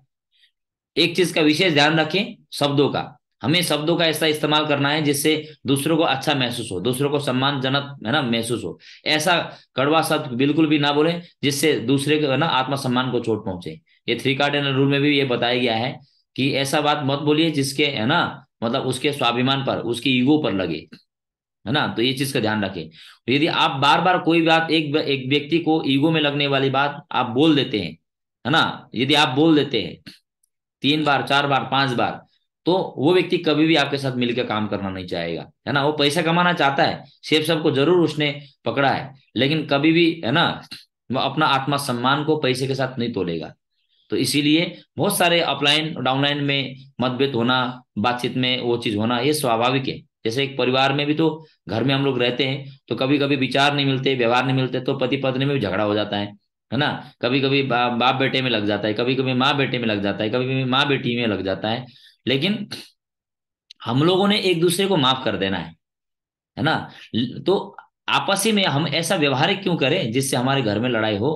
Speaker 1: एक चीज का विशेष ध्यान रखें शब्दों का हमें शब्दों का ऐसा इस्तेमाल करना है जिससे दूसरों को अच्छा महसूस हो दूसरों को सम्मानजनक है ना महसूस हो ऐसा कड़वा शब्द बिल्कुल भी ना बोले जिससे दूसरे को ना आत्मसम्मान को चोट पहुंचे ये थ्री कार्ड रूल में भी ये बताया गया है कि ऐसा बात मत बोलिए जिसके है ना मतलब उसके स्वाभिमान पर उसकी ईगो पर लगे है ना तो ये चीज का ध्यान रखें तो यदि आप बार बार कोई बात एक एक व्यक्ति को ईगो में लगने वाली बात आप बोल देते हैं है ना यदि आप बोल देते हैं तीन बार चार बार पांच बार तो वो व्यक्ति कभी भी आपके साथ मिलकर काम करना नहीं चाहेगा है ना वो पैसा कमाना चाहता है सेब सबको जरूर उसने पकड़ा है लेकिन कभी भी है ना अपना आत्मा सम्मान को पैसे के साथ नहीं तोलेगा तो इसीलिए बहुत सारे अपलाइन डाउनलाइन में मतभेद होना बातचीत में वो चीज होना ये स्वाभाविक है जैसे एक परिवार में भी तो घर में हम लोग रहते हैं तो कभी कभी विचार नहीं मिलते व्यवहार नहीं मिलते तो पति पत्नी में भी झगड़ा हो जाता है है ना कभी कभी बाप बेटे में लग जाता है कभी कभी माँ बेटे में लग जाता है कभी कभी माँ बेटी में लग जाता है लेकिन हम लोगों ने एक दूसरे को माफ कर देना है है ना तो आपसी में हम ऐसा व्यवहारिक क्यों करें जिससे हमारे घर में लड़ाई हो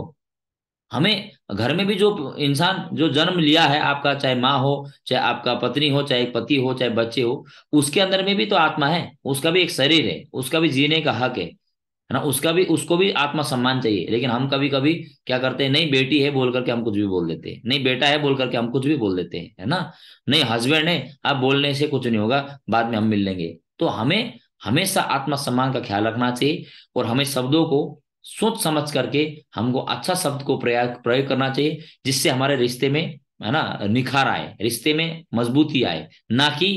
Speaker 1: हमें घर में भी जो इंसान जो जन्म लिया है आपका चाहे माँ हो चाहे आपका पत्नी हो चाहे पति हो चाहे बच्चे हो उसके अंदर में भी तो आत्मा है उसका भी एक शरीर है उसका भी जीने का हक है है ना उसका भी उसको भी आत्मा सम्मान चाहिए लेकिन हम कभी कभी क्या करते हैं नहीं बेटी है बोल करके हम कुछ भी बोल देते हैं नहीं बेटा है बोल करके हम कुछ भी बोल देते हैं है ना नहीं हस्बैंड है आप बोलने से कुछ नहीं होगा बाद में हम मिल लेंगे तो हमें हमेशा आत्मा सम्मान का ख्याल रखना चाहिए और हमें शब्दों को सोच समझ करके हमको अच्छा शब्द को प्रयोग प्रयोग करना चाहिए जिससे हमारे रिश्ते में है ना निखार आए रिश्ते में मजबूती आए ना कि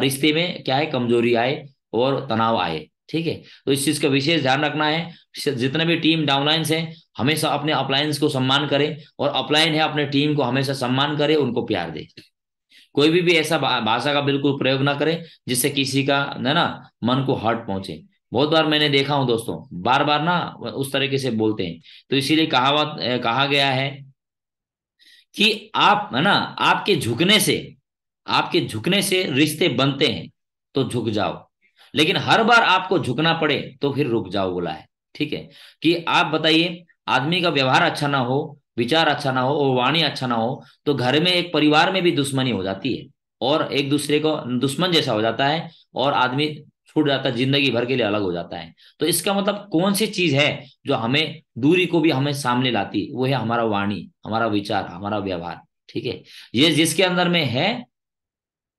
Speaker 1: रिश्ते में क्या है कमजोरी आए और तनाव आए ठीक है तो इस चीज का विशेष ध्यान रखना है जितने भी टीम डाउनलाइंस है हमेशा अपने अप्लायंस को सम्मान करें और अपलायन है अपने टीम को हमेशा सम्मान करें उनको प्यार दे कोई भी भी ऐसा भाषा का बिल्कुल प्रयोग ना करें जिससे किसी का है ना मन को हर्ट पहुंचे बहुत बार मैंने देखा हूं दोस्तों बार बार ना उस तरीके से बोलते हैं तो इसीलिए कहावत कहा गया है कि आप है ना आपके झुकने से आपके झुकने से रिश्ते बनते हैं तो झुक जाओ लेकिन हर बार आपको झुकना पड़े तो फिर रुक जाओ बोला है ठीक है कि आप बताइए आदमी का व्यवहार अच्छा ना हो विचार अच्छा ना हो और वाणी अच्छा ना हो तो घर में एक परिवार में भी दुश्मनी हो जाती है और एक दूसरे को दुश्मन जैसा हो जाता है और आदमी छूट जाता है जिंदगी भर के लिए अलग हो जाता है तो इसका मतलब कौन सी चीज है जो हमें दूरी को भी हमें सामने लाती वो है हमारा वाणी हमारा विचार हमारा व्यवहार ठीक है ये जिसके अंदर में है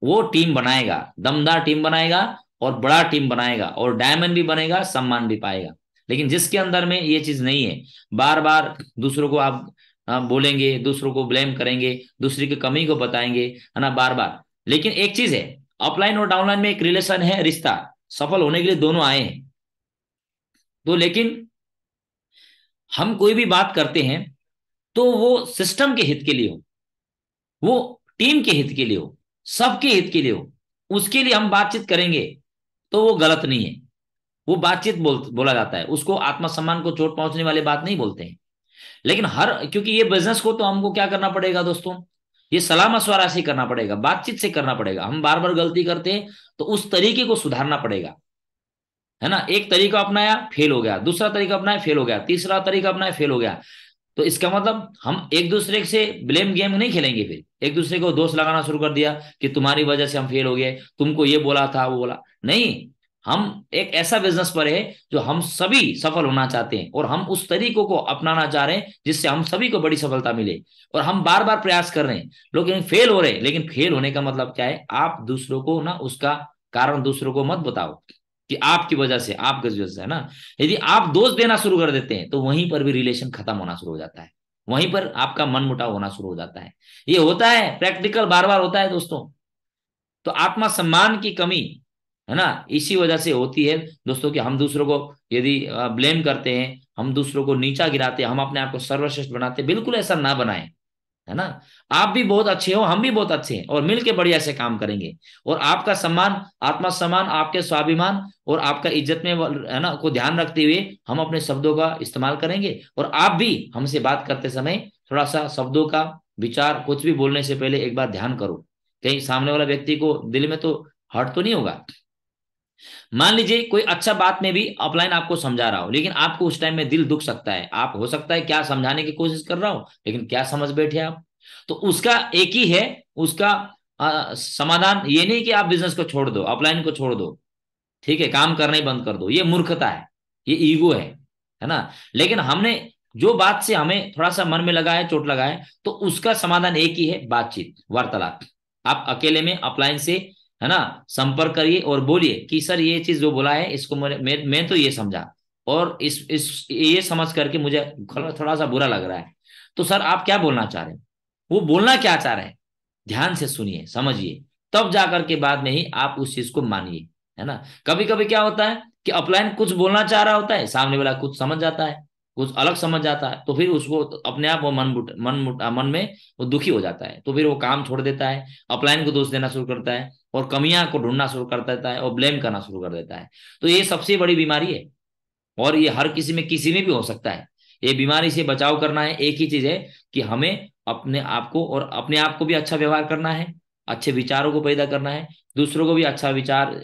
Speaker 1: वो टीम बनाएगा दमदार टीम बनाएगा और बड़ा टीम बनाएगा और डायमंड भी बनेगा सम्मान भी पाएगा लेकिन जिसके अंदर में ये चीज नहीं है बार बार दूसरों को आप बोलेंगे दूसरों को ब्लेम करेंगे दूसरे की कमी को बताएंगे है ना बार बार लेकिन एक चीज है अपलाइन और डाउनलाइन में एक रिलेशन है रिश्ता सफल होने के लिए दोनों आए हैं तो लेकिन हम कोई भी बात करते हैं तो वो सिस्टम के हित के लिए हो वो टीम के हित के लिए हो सबके हित के लिए हो उसके लिए हम बातचीत करेंगे तो वो गलत नहीं है वो बातचीत बोल बोला जाता है उसको आत्मसम्मान को चोट पहुंचने वाली बात नहीं बोलते हैं लेकिन हर क्योंकि ये बिजनेस को तो हमको क्या करना पड़ेगा दोस्तों ये सलाह मशवरा से करना पड़ेगा बातचीत से करना पड़ेगा हम बार बार गलती करते हैं तो उस तरीके को सुधारना पड़ेगा है ना एक तरीका अपनाया फेल हो गया दूसरा तरीका अपनाया फेल हो गया तीसरा तरीका अपनाया फेल हो गया तो इसका मतलब हम एक दूसरे से ब्लेम गेम नहीं खेलेंगे फिर एक दूसरे को दोष लगाना शुरू कर दिया कि तुम्हारी वजह से हम फेल हो गए तुमको ये बोला था वो बोला नहीं हम एक ऐसा बिजनेस पर है जो हम सभी सफल होना चाहते हैं और हम उस तरीकों को अपनाना चाह रहे हैं जिससे हम सभी को बड़ी सफलता मिले और हम बार बार प्रयास कर रहे हैं लोग फेल हो रहे हैं लेकिन फेल होने का मतलब क्या है आप दूसरों को ना उसका कारण दूसरों को मत बताओ कि आपकी वजह से आप किस वजह से है ना यदि आप दोष देना शुरू कर देते हैं तो वहीं पर भी रिलेशन खत्म होना शुरू हो जाता है वहीं पर आपका मन मुटाव होना शुरू हो जाता है ये होता है प्रैक्टिकल बार बार होता है दोस्तों तो आत्मा सम्मान की कमी है ना इसी वजह से होती है दोस्तों कि हम दूसरों को यदि ब्लेम करते हैं हम दूसरों को नीचा गिराते हैं हम अपने आप को सर्वश्रेष्ठ बनाते बिल्कुल ऐसा ना बनाए है ना आप भी बहुत अच्छे हो हम भी बहुत अच्छे हैं और मिलके बढ़िया से काम करेंगे और आपका सम्मान आत्मा सम्मान आपके स्वाभिमान और आपका इज्जत में है ना को ध्यान रखते हुए हम अपने शब्दों का इस्तेमाल करेंगे और आप भी हमसे बात करते समय थोड़ा सा शब्दों का विचार कुछ भी बोलने से पहले एक बार ध्यान करो कहीं सामने वाला व्यक्ति को दिल में तो हर्ट तो नहीं होगा मान लीजिए कोई अच्छा बात में भी अपलाइन आपको समझा रहा हो लेकिन आपको उस टाइम में दिल दुख सकता है आप हो सकता है क्या समझाने की कोशिश कर रहा हो लेकिन क्या समझ बैठे आप तो उसका एक ही है उसका आ, समाधान ये नहीं कि आप बिजनेस को छोड़ दो ऑफलाइन को छोड़ दो ठीक है काम करना ही बंद कर दो ये मूर्खता है ये ईगो है है ना लेकिन हमने जो बात से हमें थोड़ा सा मन में लगा है चोट लगा है तो उसका समाधान एक ही है बातचीत वार्तालाप आप अकेले में अपलाइन से है ना संपर्क करिए और बोलिए कि सर ये चीज जो बोला है इसको मैं मैं तो ये समझा और इस इस ये समझ करके मुझे थोड़ा सा बुरा लग रहा है तो सर आप क्या बोलना चाह रहे हैं वो बोलना क्या चाह रहे हैं ध्यान से सुनिए समझिए तब जाकर के बाद में ही आप उस चीज को मानिए है ना कभी कभी क्या होता है कि अपलाइन कुछ बोलना चाह रहा होता है सामने वाला कुछ समझ जाता है कुछ अलग समझ जाता है तो फिर उसको अपने आप वो मन मुट मन मुट मन में वो दुखी हो जाता है तो फिर वो काम छोड़ देता है अपलाइन को दोष देना शुरू करता है और कमियां को ढूंढना शुरू कर देता है और ब्लेम करना शुरू कर देता है तो ये सबसे बड़ी बीमारी है और ये हर किसी में किसी में भी हो सकता है ये बीमारी से बचाव करना है एक ही चीज है कि हमें अपने आप को और अपने आप को भी अच्छा व्यवहार करना है अच्छे विचारों को पैदा करना है दूसरों को भी अच्छा विचार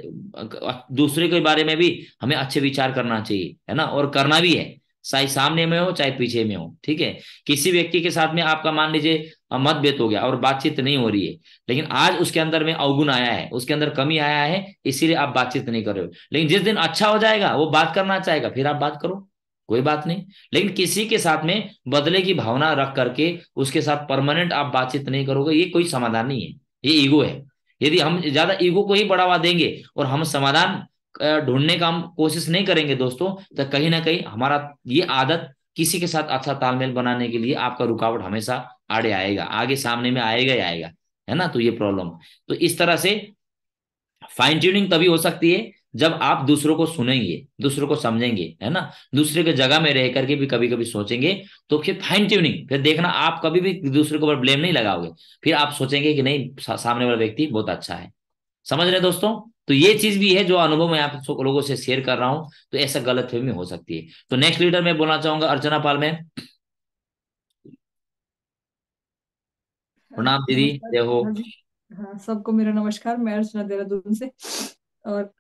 Speaker 1: दूसरे के बारे में भी हमें अच्छे विचार करना चाहिए है ना और करना भी है चाहे सामने में हो चाहे पीछे में हो ठीक है किसी व्यक्ति के साथ में आपका मान लीजिए मतभेद हो गया और बातचीत नहीं हो रही है लेकिन आज उसके अंदर में अवगुण आया है उसके अंदर कमी आया है इसीलिए आप बातचीत नहीं कर रहे हो लेकिन जिस दिन अच्छा हो जाएगा वो बात करना चाहेगा फिर आप बात करो कोई बात नहीं लेकिन किसी के साथ में बदले की भावना रख करके उसके साथ परमानेंट आप बातचीत नहीं करोगे ये कोई समाधान नहीं है ये ईगो है यदि हम ज्यादा ईगो को ही बढ़ावा देंगे और हम समाधान ढूंढने का हम कोशिश नहीं करेंगे दोस्तों तो कहीं ना कहीं हमारा ये आदत किसी के साथ अच्छा तालमेल बनाने के लिए आपका रुकावट हमेशा आड़े आएगा आगे सामने में आएगा ही आएगा है ना तो ये प्रॉब्लम तो इस तरह से फाइन ट्यूनिंग तभी हो सकती है जब आप दूसरों को सुनेंगे दूसरों को समझेंगे है ना दूसरे के जगह में रह करके भी कभी कभी सोचेंगे तो फिर फाइन ट्यूनिंग फिर देखना आप कभी भी दूसरे के ऊपर ब्लेम नहीं लगाओगे फिर आप सोचेंगे कि नहीं सामने वाला व्यक्ति बहुत अच्छा है समझ रहे दोस्तों तो ये चीज भी है जो अनुभव मैं आप लोगों से शेयर कर रहा हूं तो ऐसा गलत फहमी हो सकती है तो नेक्स्ट लीडर मैं बोलना चाहूंगा अर्चना पाल में
Speaker 4: प्रणाम हाँ, दीदी जय हो हाँ हाँ, सबको मेरा नमस्कार मैं अर्चना देहरादून से और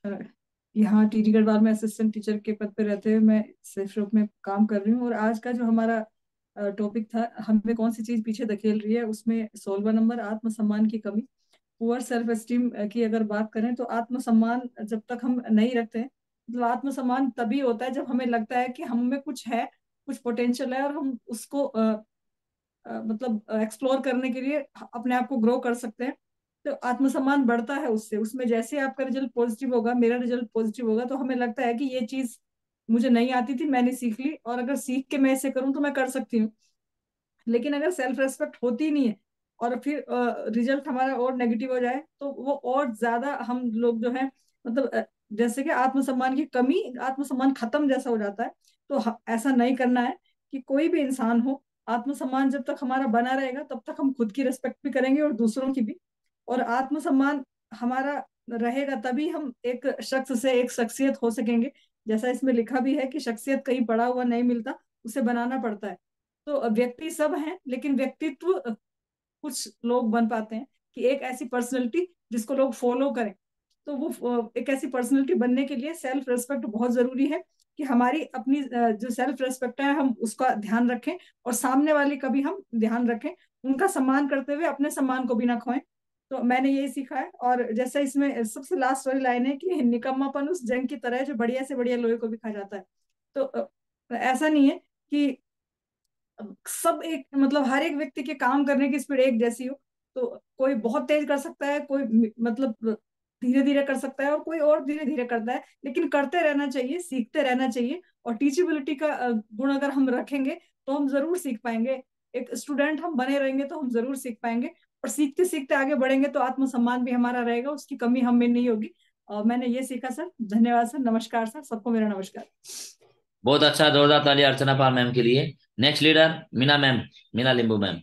Speaker 4: यहाँ टीटी गढ़वाल में असिस्टेंट टीचर के पद पर रहते हुए मैं सेफ रूप में काम कर रही हूँ और आज का जो हमारा टॉपिक था हमें कौन सी चीज पीछे धकेल रही है उसमें सोलवा नंबर आत्मसम्मान की कमी पुअर सेल्फ स्टीम की अगर बात करें तो आत्मसम्मान जब तक हम नहीं रखते मतलब तो आत्मसम्मान तभी होता है जब हमें लगता है कि हम में कुछ है कुछ पोटेंशियल है और हम उसको मतलब एक्सप्लोर करने के लिए अपने आप को ग्रो कर सकते हैं तो आत्मसम्मान बढ़ता है उससे उसमें जैसे आपका रिजल्ट पॉजिटिव होगा मेरा रिजल्ट पॉजिटिव होगा तो हमें लगता है कि ये चीज मुझे नहीं आती थी मैंने सीख ली और अगर सीख के मैं इसे करूं तो मैं कर सकती हूँ लेकिन अगर सेल्फ रेस्पेक्ट होती नहीं है और फिर रिजल्ट हमारा और नेगेटिव हो जाए तो वो और ज्यादा हम लोग जो है मतलब जैसे कि आत्मसम्मान की कमी आत्मसम्मान खत्म जैसा हो जाता है तो ऐसा नहीं करना है कि कोई भी इंसान हो आत्मसम्मान जब तक हमारा बना रहेगा तब तक हम खुद की रिस्पेक्ट भी करेंगे और दूसरों की भी और आत्मसम्मान हमारा रहेगा तभी हम एक शख्स से एक शख्सियत हो सकेंगे जैसा इसमें लिखा भी है कि शख्सियत कहीं पड़ा हुआ नहीं मिलता उसे बनाना पड़ता है तो व्यक्ति सब हैं लेकिन व्यक्तित्व कुछ लोग बन पाते हैं कि एक ऐसी पर्सनैलिटी जिसको लोग फॉलो करें तो वो एक ऐसी पर्सनैलिटी बनने के लिए सेल्फ रेस्पेक्ट बहुत जरूरी है कि हमारी अपनी जो सेल्फ रेस्पेक्ट है हम उसका ध्यान रखें और सामने वाले का भी हम ध्यान रखें उनका सम्मान करते हुए अपने सम्मान को भी ना खोएं तो मैंने यही सीखा है और जैसे इसमें सबसे लास्ट वाली लाइन है कि निकम्मापन उस जंग की तरह है जो बढ़िया से बढ़िया लोहे को भी खा जाता है तो ऐसा नहीं है कि सब एक मतलब हर एक व्यक्ति के काम करने की स्पीड एक जैसी हो तो कोई बहुत तेज कर सकता है कोई मतलब धीरे धीरे कर सकता है और कोई और धीरे धीरे करता है लेकिन करते रहना चाहिए सीखते रहना चाहिए और टीचेबिलिटी का गुण अगर हम रखेंगे तो हम जरूर सीख पाएंगे एक स्टूडेंट हम बने रहेंगे तो हम जरूर सीख पाएंगे और सीखते सीखते आगे बढ़ेंगे तो आत्मसम्मान भी हमारा रहेगा उसकी कमी हमें नहीं होगी और मैंने ये सीखा सर धन्यवाद सर नमस्कार सर सबको मेरा नमस्कार
Speaker 1: बहुत अच्छा जोरदार ताली अर्चना पाल मैम के लिए next leader Meena ma'am Meena Limbu ma'am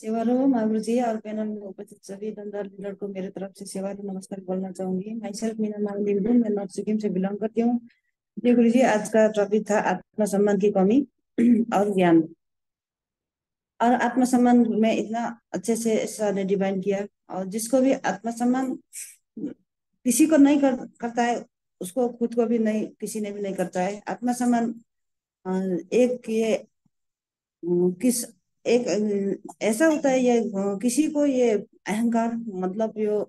Speaker 5: सेवा रो और उपस्थित सभी लीडर को मेरे तरफ से सेवा रो नमस्कार बोलना चाहूंगी सेल्फ मीना लिंबू मैं नॉर्थ सिक्किम से बिलोंग करती जी आज का टॉपिक था आत्मसम्मान की कमी और ज्ञान और आत्मसम्मान में इतना अच्छे से सर ने डिफाइन किया और जिसको भी आत्मसम्मान किसी को नहीं कर, करता है उसको खुद को भी नहीं किसी ने भी नहीं करता है आत्मसम्मान एक ये किस एक ऐसा होता है ये किसी को ये अहंकार मतलब यो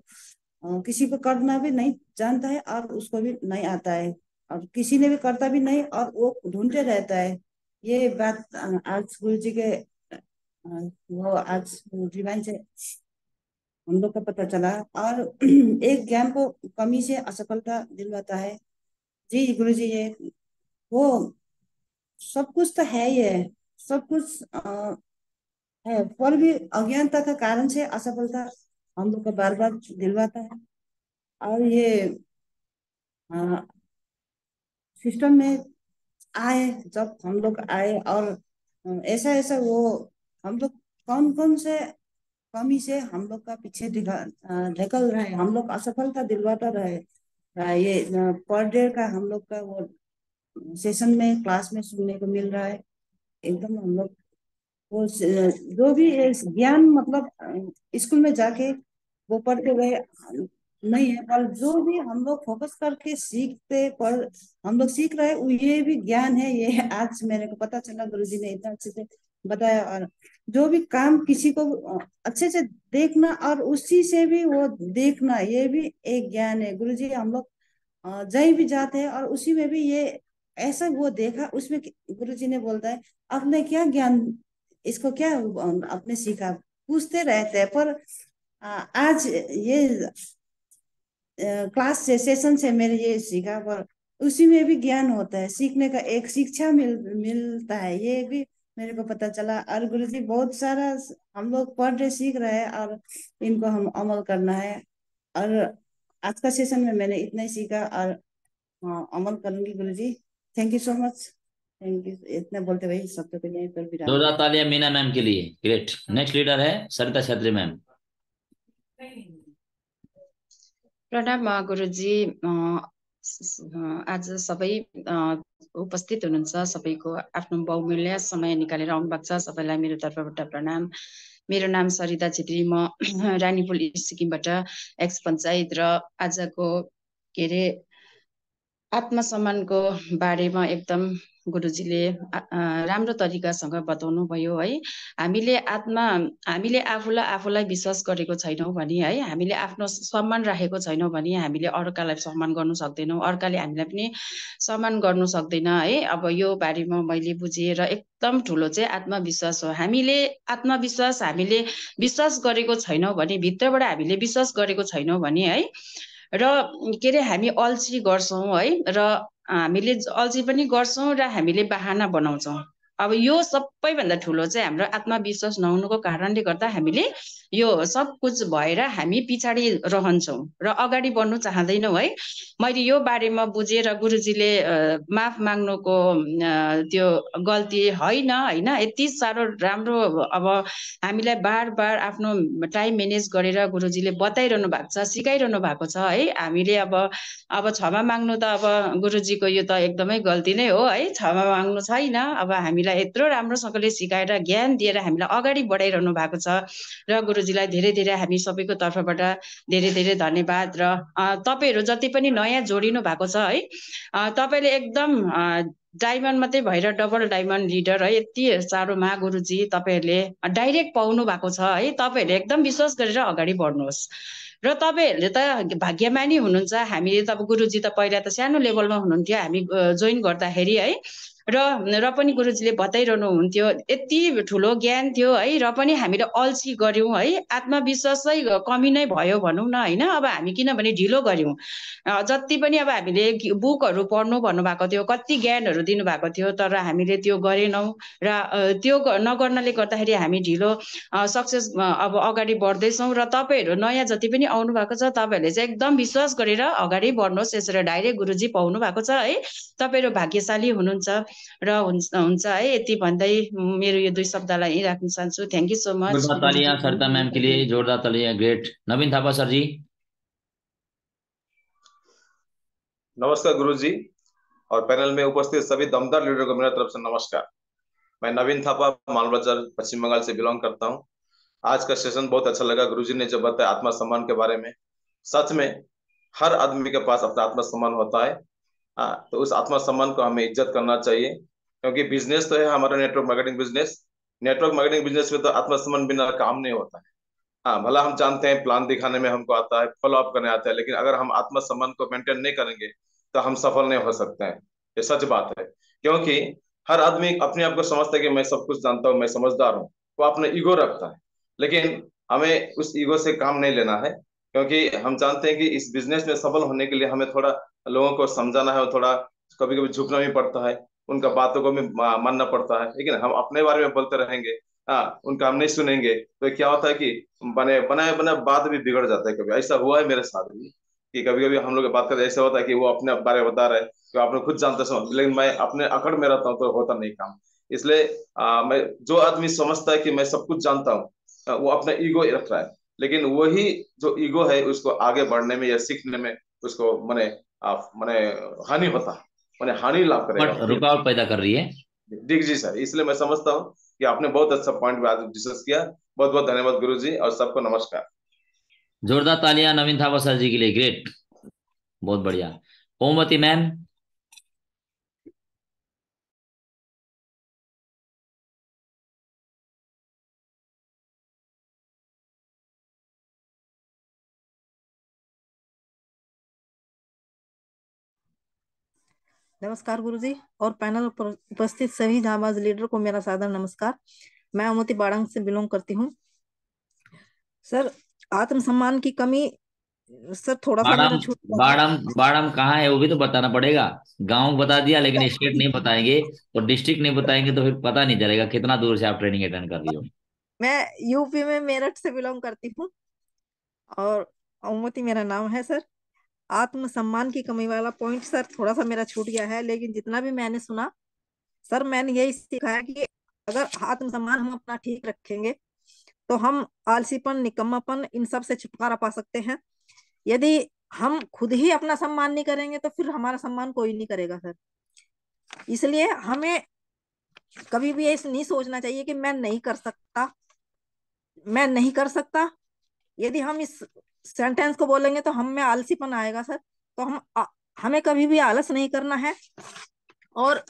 Speaker 5: किसी को करना भी नहीं जानता है और उसको भी नहीं आता है और किसी ने भी करता भी नहीं और वो ढूंढते रहता है ये बात आज गुरु जी के वो आज रिवाइन से हम लोग को पता चला और *clears throat* एक ज्ञान को कमी से असफलता दिलवाता है जी गुरु जी ये वो सब कुछ तो है ही है सब कुछ है पर भी अज्ञानता का कारण से असफलता हम लोग को बार बार दिलवाता है और ये सिस्टम में आए जब हम लोग आए और ऐसा ऐसा वो हम लोग कौन कौन से कमी से हम लोग का पीछे ढकल रहे हम लोग असफलता दिलवाता रहे ये पर डे का हम लोग का वो सेशन में क्लास में सुनने को मिल रहा है एकदम हम लोग वो जो भी ज्ञान मतलब स्कूल में जाके वो पढ़ते हुए नहीं है पर जो भी हम लोग फोकस करके सीखते पर हम लोग सीख रहे ये भी ज्ञान है ये आज मेरे को पता चला गुरु जी ने इतना अच्छे से बताया और जो भी काम किसी को अच्छे से देखना और उसी से भी वो देखना ये भी एक ज्ञान है गुरु जी हम लोग जय भी जाते हैं और उसी में भी ये ऐसा वो देखा उसमें गुरु जी ने बोलता है आपने क्या ज्ञान इसको क्या आपने सीखा पूछते रहते हैं पर आज ये क्लास से सेशन से मेरे ये सीखा पर उसी में भी ज्ञान होता है सीखने का एक शिक्षा मिल मिलता है ये भी मेरे को पता चला और गुरु जी बहुत सारा हम लोग पढ़ रहे सीख रहे हैं और इनको हम अमल करना है और आज का सेशन में मैंने इतना ही सीखा और हाँ, अमल करूंगी गुरु जी thank you so much thank you इतना बोलते भाई सबको तो यहीं पर विराम दो
Speaker 1: तालियां मीना मैम के लिए ग्रेट नेक्स्ट लीडर है सरिता छत्री मैम
Speaker 6: प्रणाम गुरुजी आज सबै उपस्थित हुनुहुन्छ सबैको आफ्नो बहुमूल्य समय निकालेर आउनुभएको छ सबैलाई मेरो तर्फबाट प्रणाम मेरो नाम सरिता छेत्री म रानीपुल सिक्किमबाट एक्स पंचायत र आजको के आत्मसम्मानको बारेमा एकदम गुरुजीले राम्रो तरिकासँग बताउनु भयो है हामीले आत्मा हामीले आफूलाई आफूलाई विश्वास गरेको छैनौँ भने है हामीले आफ्नो सम्मान राखेको छैनौँ भने हामीले अर्कालाई सम्मान गर्नु सक्दैनौँ अर्काले हामीलाई पनि सम्मान गर्नु सक्दैन है अब यो बारेमा मैले बुझेँ र एकदम ठुलो चाहिँ आत्मविश्वास हो हामीले आत्मविश्वास हामीले विश्वास गरेको छैनौँ भने भित्रबाट हामीले विश्वास गरेको छैनौँ भने है र के अरे हामी अल्छी गर्छौँ है र हामीले अल्छी पनि गर्छौँ र हामीले बहाना बनाउँछौँ अब यो सब सबैभन्दा ठुलो चाहिँ हाम्रो आत्मविश्वास नहुनुको कारणले गर्दा हामीले यो सब कुछ भएर हामी पछाडि रहन्छौँ र अगाडि बढ्नु चाहँदैनौँ है मैले यो बारेमा बुझेर गुरुजीले माफ माग्नुको त्यो गल्ती होइन होइन यति साह्रो राम्रो अब हामीलाई बार बार आफ्नो टाइम म्यानेज गरेर गुरुजीले बताइरहनु भएको छ सिकाइरहनु भएको छ है हामीले अब अब क्षमा माग्नु त अब गुरुजीको यो त एकदमै गल्ती नै हो है क्षमा माग्नु छैन अब हामीलाई यत्रो राम्रोसँग तपाईँले सिकाएर ज्ञान दिएर हामीलाई अगाडि बढाइरहनु भएको छ र गुरुजीलाई धेरै धेरै हामी सबैको तर्फबाट धेरै धेरै धन्यवाद र तपाईँहरू जति पनि नयाँ जोडिनु भएको छ है तपाईँले एकदम डायमन्ड मात्रै भएर डबल डायमन्ड लिडर है यति साह्रो मा गुरुजी तपाईँहरूले डाइरेक्ट पाउनु भएको छ है तपाईँहरूले एकदम विश्वास गरेर अगाडि बढ्नुहोस् र तपाईँहरूले त भाग्यमानी हुनुहुन्छ हामीले त अब गुरुजी त पहिला त सानो लेभलमा हुनुहुन्थ्यो हामी जोइन गर्दाखेरि है र र पनि गुरुजीले बताइरहनु हुन्थ्यो यति ठुलो ज्ञान थियो है र पनि हामीले अल्छी गऱ्यौँ है आत्मविश्वासै कमी नै भयो भनौँ न होइन अब हामी किनभने ढिलो गऱ्यौँ जति पनि अब हामीले बुकहरू पढ्नु भन्नुभएको थियो कति ज्ञानहरू दिनुभएको थियो तर हामीले त्यो गरेनौँ र त्यो नगर्नाले गर्दाखेरि हामी ढिलो सक्सेस अब अगाडि बढ्दैछौँ र तपाईँहरू नयाँ जति पनि आउनुभएको छ तपाईँहरूले चाहिँ एकदम विश्वास गरेर अगाडि बढ्नुहोस् यसरी डाइरेक्ट गुरुजी पाउनु भएको छ है तपाईँहरू भाग्यशाली हुनुहुन्छ रही भाई मेरे ये दुई शब्द यहीँ राख्न चाहन्छु थ्याङ्क
Speaker 7: यू सो मच तालियां
Speaker 1: सरिता मैम के लिए जोरदार तालियां ग्रेट नवीन था सर जी
Speaker 7: नमस्कार गुरु जी और पैनल में उपस्थित सभी दमदार लीडर को मेरा तरफ से नमस्कार मैं नवीन थापा माल बाजार पश्चिम बंगाल से बिलोंग करता हूं आज का सेशन बहुत अच्छा लगा गुरुजी ने जो बताया आत्मा सम्मान के बारे में सच में हर आदमी के पास अपना आत्मा सम्मान होता है हाँ तो उस आत्मसम्मान को हमें इज्जत करना चाहिए क्योंकि बिजनेस तो है हमारा network marketing business network marketing business में तो आत्मसम्मान बिना काम नहीं होता है हाँ भला हम जानते हैं प्लान दिखाने में हमको आता है फॉलो अप करने आता है लेकिन अगर हम आत्मसम्मान को मेंटेन नहीं करेंगे तो हम सफल नहीं हो सकते हैं ये सच बात है क्योंकि हर आदमी अपने आप को समझता है कि मैं सब कुछ जानता हूँ मैं समझदार हूँ वो अपना ईगो रखता है लेकिन हमें उस ईगो से काम नहीं लेना है क्योंकि हम जानते हैं कि इस बिजनेस में सफल होने के लिए हमें थोड़ा लोगों को समझाना है थोड़ा कभी कभी झुकना भी पड़ता है उनका बातों को भी मानना पड़ता है लेकिन हम अपने बारे में बोलते रहेंगे हाँ उनका हम नहीं सुनेंगे तो क्या होता है कि बने बनाए बना बात भी बिगड़ जाता है कभी ऐसा हुआ है मेरे साथ भी कि कभी कभी हम लोग बात करते ऐसा होता है कि वो अपने बारे में बता रहे हैं तो आपने खुद जानते समझ लेकिन मैं अपने अकड़ में रहता हूँ तो होता नहीं काम इसलिए मैं जो आदमी समझता है कि मैं सब कुछ जानता हूँ वो अपना ईगो रख रहा है लेकिन वही जो ईगो है उसको आगे बढ़ने में या सीखने में उसको मैंने मैंने हानि होता मैंने हानि लाभ करेगा
Speaker 1: रुकावट पैदा कर रही है
Speaker 7: ठीक जी सर इसलिए मैं समझता हूँ कि आपने बहुत अच्छा पॉइंट डिस्कस किया बहुत बहुत धन्यवाद गुरु जी और सबको नमस्कार
Speaker 1: जोरदार तालियां नवीन थापा सर जी के लिए ग्रेट
Speaker 3: बहुत बढ़िया ओमवती मैम नमस्कार गुरुजी
Speaker 8: और पैनल पर उपस्थित सभी जहाबाज लीडर को मेरा सादर नमस्कार मैं अमोती बाड़ंग से बिलोंग करती हूँ सर आत्मसम्मान की कमी सर थोड़ा सा बाड़म
Speaker 1: बाड़म कहाँ है वो भी तो बताना पड़ेगा गांव बता दिया लेकिन स्टेट नहीं बताएंगे और डिस्ट्रिक्ट नहीं बताएंगे तो फिर पता नहीं चलेगा कितना दूर से आप ट्रेनिंग अटेंड कर रही हो
Speaker 8: मैं यूपी में मेरठ से बिलोंग करती हूँ और अमोती मेरा नाम है सर आत्मसम्मान की कमी वाला पॉइंट सर थोड़ा सा मेरा छूट गया है लेकिन जितना भी मैंने सुना सर मैंने यही सिखाया कि अगर आत्मसम्मान हम अपना ठीक रखेंगे तो हम आलसीपन निकम्मापन इन सब से छुटकारा पा सकते हैं यदि हम खुद ही अपना सम्मान नहीं करेंगे तो फिर हमारा सम्मान कोई नहीं करेगा सर इसलिए हमें कभी भी ये नहीं सोचना चाहिए कि मैं नहीं कर सकता मैं नहीं कर सकता यदि हम इस सेंटेंस को बोलेंगे तो हम में आलसीपन आएगा सर तो हम आ, हमें कभी भी आलस नहीं करना है और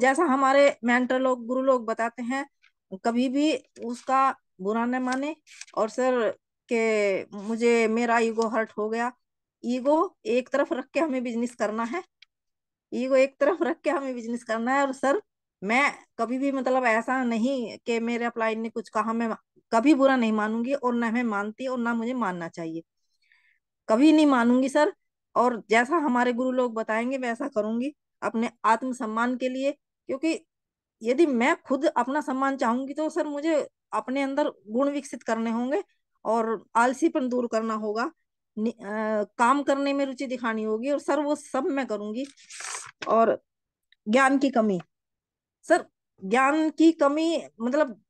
Speaker 8: जैसा हमारे मेंटर लोग गुरु लोग बताते हैं कभी भी उसका बुरा न माने और सर के मुझे मेरा ईगो हर्ट हो गया ईगो एक तरफ रख के हमें बिजनेस करना है ईगो एक तरफ रख के हमें बिजनेस करना है और सर मैं कभी भी मतलब ऐसा नहीं कि मेरे अपलाइन ने कुछ कहा मैं कभी बुरा नहीं मानूंगी और ना मैं मानती और ना मुझे मानना चाहिए कभी नहीं मानूंगी सर और जैसा हमारे गुरु लोग बताएंगे वैसा करूंगी अपने आत्म सम्मान के लिए क्योंकि यदि मैं खुद अपना सम्मान चाहूंगी तो सर मुझे अपने अंदर गुण विकसित करने होंगे और आलसीपन दूर करना होगा आ, काम करने में रुचि दिखानी होगी और सर वो सब मैं करूंगी और ज्ञान की कमी सर ज्ञान की कमी मतलब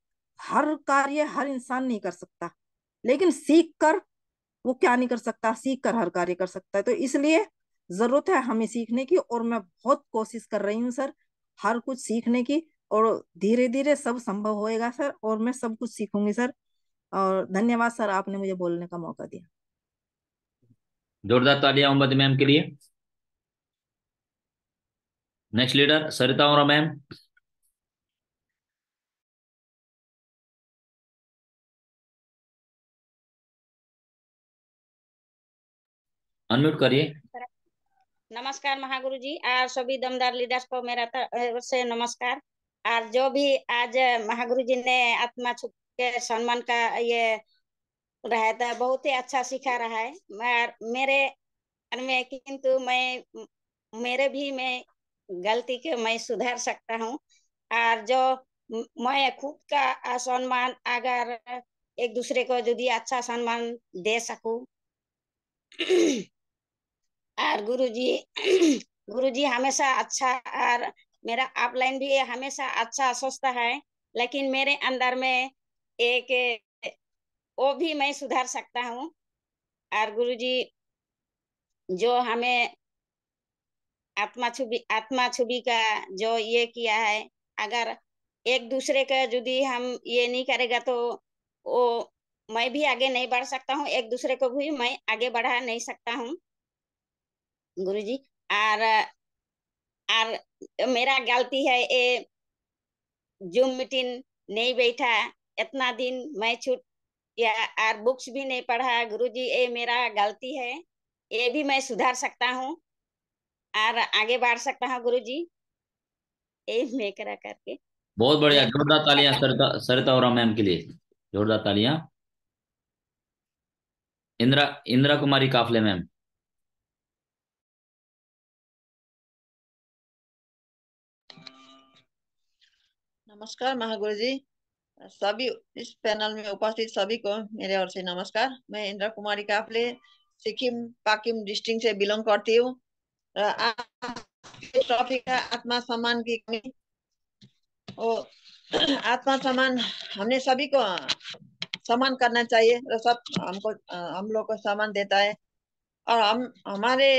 Speaker 8: हर कार्य हर इंसान नहीं कर सकता लेकिन सीख कर वो क्या नहीं कर सकता सीख कर हर कार्य कर सकता है तो इसलिए जरूरत है हमें सीखने की और मैं बहुत कोशिश कर रही हूँ सर हर कुछ सीखने की और धीरे धीरे सब संभव होएगा सर और मैं सब कुछ सीखूंगी सर और धन्यवाद सर आपने मुझे बोलने का मौका दिया
Speaker 1: जोरदार तालियां मैम के लिए next
Speaker 3: leader Sarita ma'am unmute करिए
Speaker 9: नमस्कार महागुरु जी और सभी दमदार लीडर्स को मेरा से नमस्कार और जो भी आज महागुरु जी ने आत्मा छुप के सम्मान का ये रहा था बहुत ही अच्छा सिखा रहा है मेरे में किंतु मैं मेरे भी मैं गलती के मैं सुधार सकता हूँ और जो मैं खुद का सम्मान अगर एक दूसरे को यदि अच्छा सम्मान दे सकू और गुरु जी *clears throat* गुरु जी हमेशा अच्छा और मेरा ऑफलाइन भी हमेशा अच्छा सोचता है लेकिन मेरे अंदर में एक वो भी मैं सुधार सकता हूँ और गुरु जी जो हमें आत्मा छुबी आत्मा छुबी का जो ये किया है अगर एक दूसरे का यदि हम ये नहीं करेगा तो वो मैं भी आगे नहीं बढ़ सकता हूँ एक दूसरे को भी मैं आगे बढ़ा नहीं सकता हूँ गुरुजी और और मेरा गलती है ये जूम मीटिंग नहीं बैठा इतना दिन मैं छूट या और बुक्स भी नहीं पढ़ा गुरुजी ये मेरा गलती है ये भी मैं सुधार सकता हूँ और आगे बढ़ सकता हूँ गुरुजी जी ये मैं करा करके
Speaker 1: बहुत बढ़िया जोरदार तालियां सरिता सरिता और मैम के लिए जोरदार तालियां इंदिरा इंदिरा कुमारी काफले
Speaker 3: मैम नमस्कार महागुरु जी सभी इस पैनल में उपस्थित सभी को मेरे ओर से नमस्कार मैं इंद्र कुमारी काफले सिक्किम पाकिम डिस्ट्रिक्ट से बिलोंग करती हूँ ट्रॉफी का आत्मा सम्मान की कमी ओ आत्मा सम्मान हमने सभी को सम्मान करना चाहिए और सब हमको हम लोग को सम्मान देता है और हम हमारे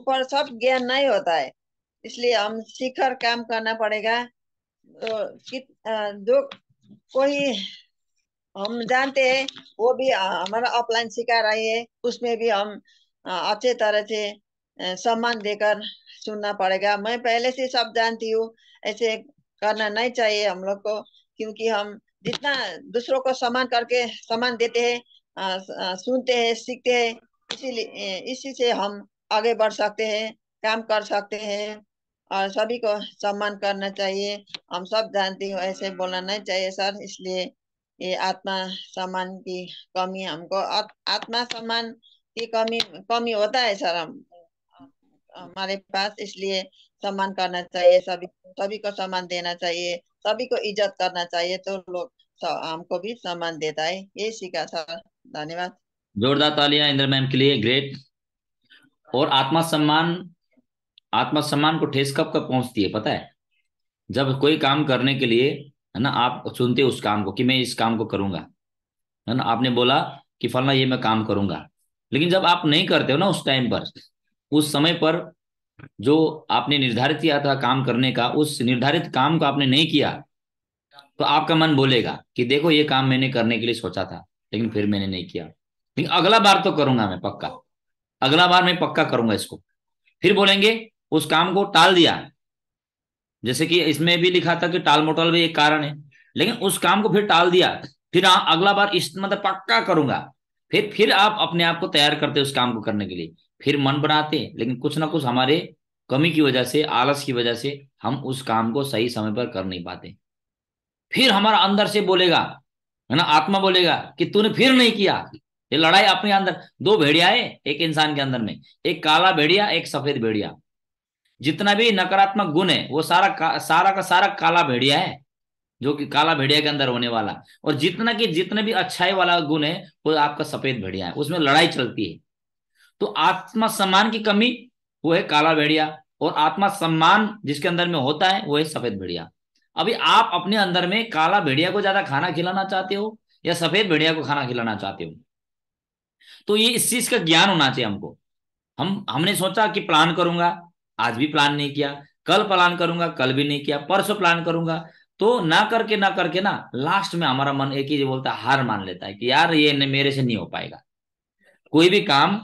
Speaker 3: ऊपर सब ज्ञान नहीं होता है इसलिए हम सीखकर काम करना पड़ेगा जो तो कोई हम जानते हैं वो भी हमारा ऑफलाइन सिखा रही है उसमें भी हम अच्छे तरह से सम्मान देकर सुनना पड़ेगा मैं पहले से सब जानती हूँ ऐसे करना नहीं चाहिए हम लोग को क्योंकि हम जितना दूसरों को सम्मान करके सम्मान देते हैं सुनते हैं सीखते हैं इसीलिए इसी से हम आगे बढ़ सकते हैं काम कर सकते हैं और सभी को सम्मान करना चाहिए हम सब जानते हो ऐसे बोलना नहीं चाहिए सर इसलिए ये आत्मा सम्मान की कमी हमको आत्मा सम्मान की कमी कमी होता है सर हम हमारे पास इसलिए सम्मान करना चाहिए सभी सभी को सम्मान देना चाहिए सभी को इज्जत करना चाहिए तो लोग हमको भी सम्मान देता है ये सीखा सर धन्यवाद
Speaker 1: जोरदार तालियां इंद्र मैम के लिए ग्रेट और आत्मा सम्मान आत्मसम्मान को ठेस कब कब पहुंचती है पता है जब कोई काम करने के लिए है ना आप सुनते उस काम को कि मैं इस काम को करूंगा है ना आपने बोला कि फलना ये मैं काम करूंगा लेकिन जब आप नहीं करते हो ना उस टाइम पर उस समय पर जो आपने निर्धारित किया था काम करने का उस निर्धारित काम को आपने नहीं किया तो आपका मन बोलेगा कि देखो ये काम मैंने करने के लिए सोचा था लेकिन फिर मैंने नहीं किया लेकिन अगला बार तो करूंगा मैं पक्का अगला बार मैं पक्का करूंगा इसको फिर बोलेंगे उस काम को टाल दिया जैसे कि इसमें भी लिखा था कि टाल मोटाल भी एक कारण है लेकिन उस काम को फिर टाल दिया फिर आ, अगला बार इस मतलब पक्का करूंगा फिर फिर आप अपने आप को तैयार करते उस काम को करने के लिए फिर मन बनाते लेकिन कुछ ना कुछ हमारे कमी की वजह से आलस की वजह से हम उस काम को सही समय पर कर नहीं पाते फिर हमारा अंदर से बोलेगा है ना आत्मा बोलेगा कि तूने फिर नहीं किया ये लड़ाई अपने अंदर दो भेड़िया है एक इंसान के अंदर में एक काला भेड़िया एक सफेद भेड़िया जितना भी नकारात्मक गुण है वो सारा का, सारा का सारा काला भेड़िया है जो कि काला भेड़िया के अंदर होने वाला और जितना की जितने भी अच्छाई वाला गुण है वो आपका सफेद भेड़िया है उसमें लड़ाई चलती है तो आत्मा सम्मान की कमी वो है काला भेड़िया और आत्मा सम्मान जिसके अंदर में होता है वो है सफेद भेड़िया अभी आप अपने अंदर में काला भेड़िया को ज्यादा खाना खिलाना चाहते हो या सफेद भेड़िया को खाना खिलाना चाहते हो तो ये इस चीज का ज्ञान होना चाहिए हमको हम हमने सोचा कि प्लान करूंगा आज भी प्लान नहीं किया कल प्लान करूंगा कल भी नहीं किया परसों प्लान करूंगा तो ना करके ना करके ना लास्ट में हमारा मन एक ही बोलता है हार मान लेता है कि यार ये मेरे से नहीं हो पाएगा कोई भी काम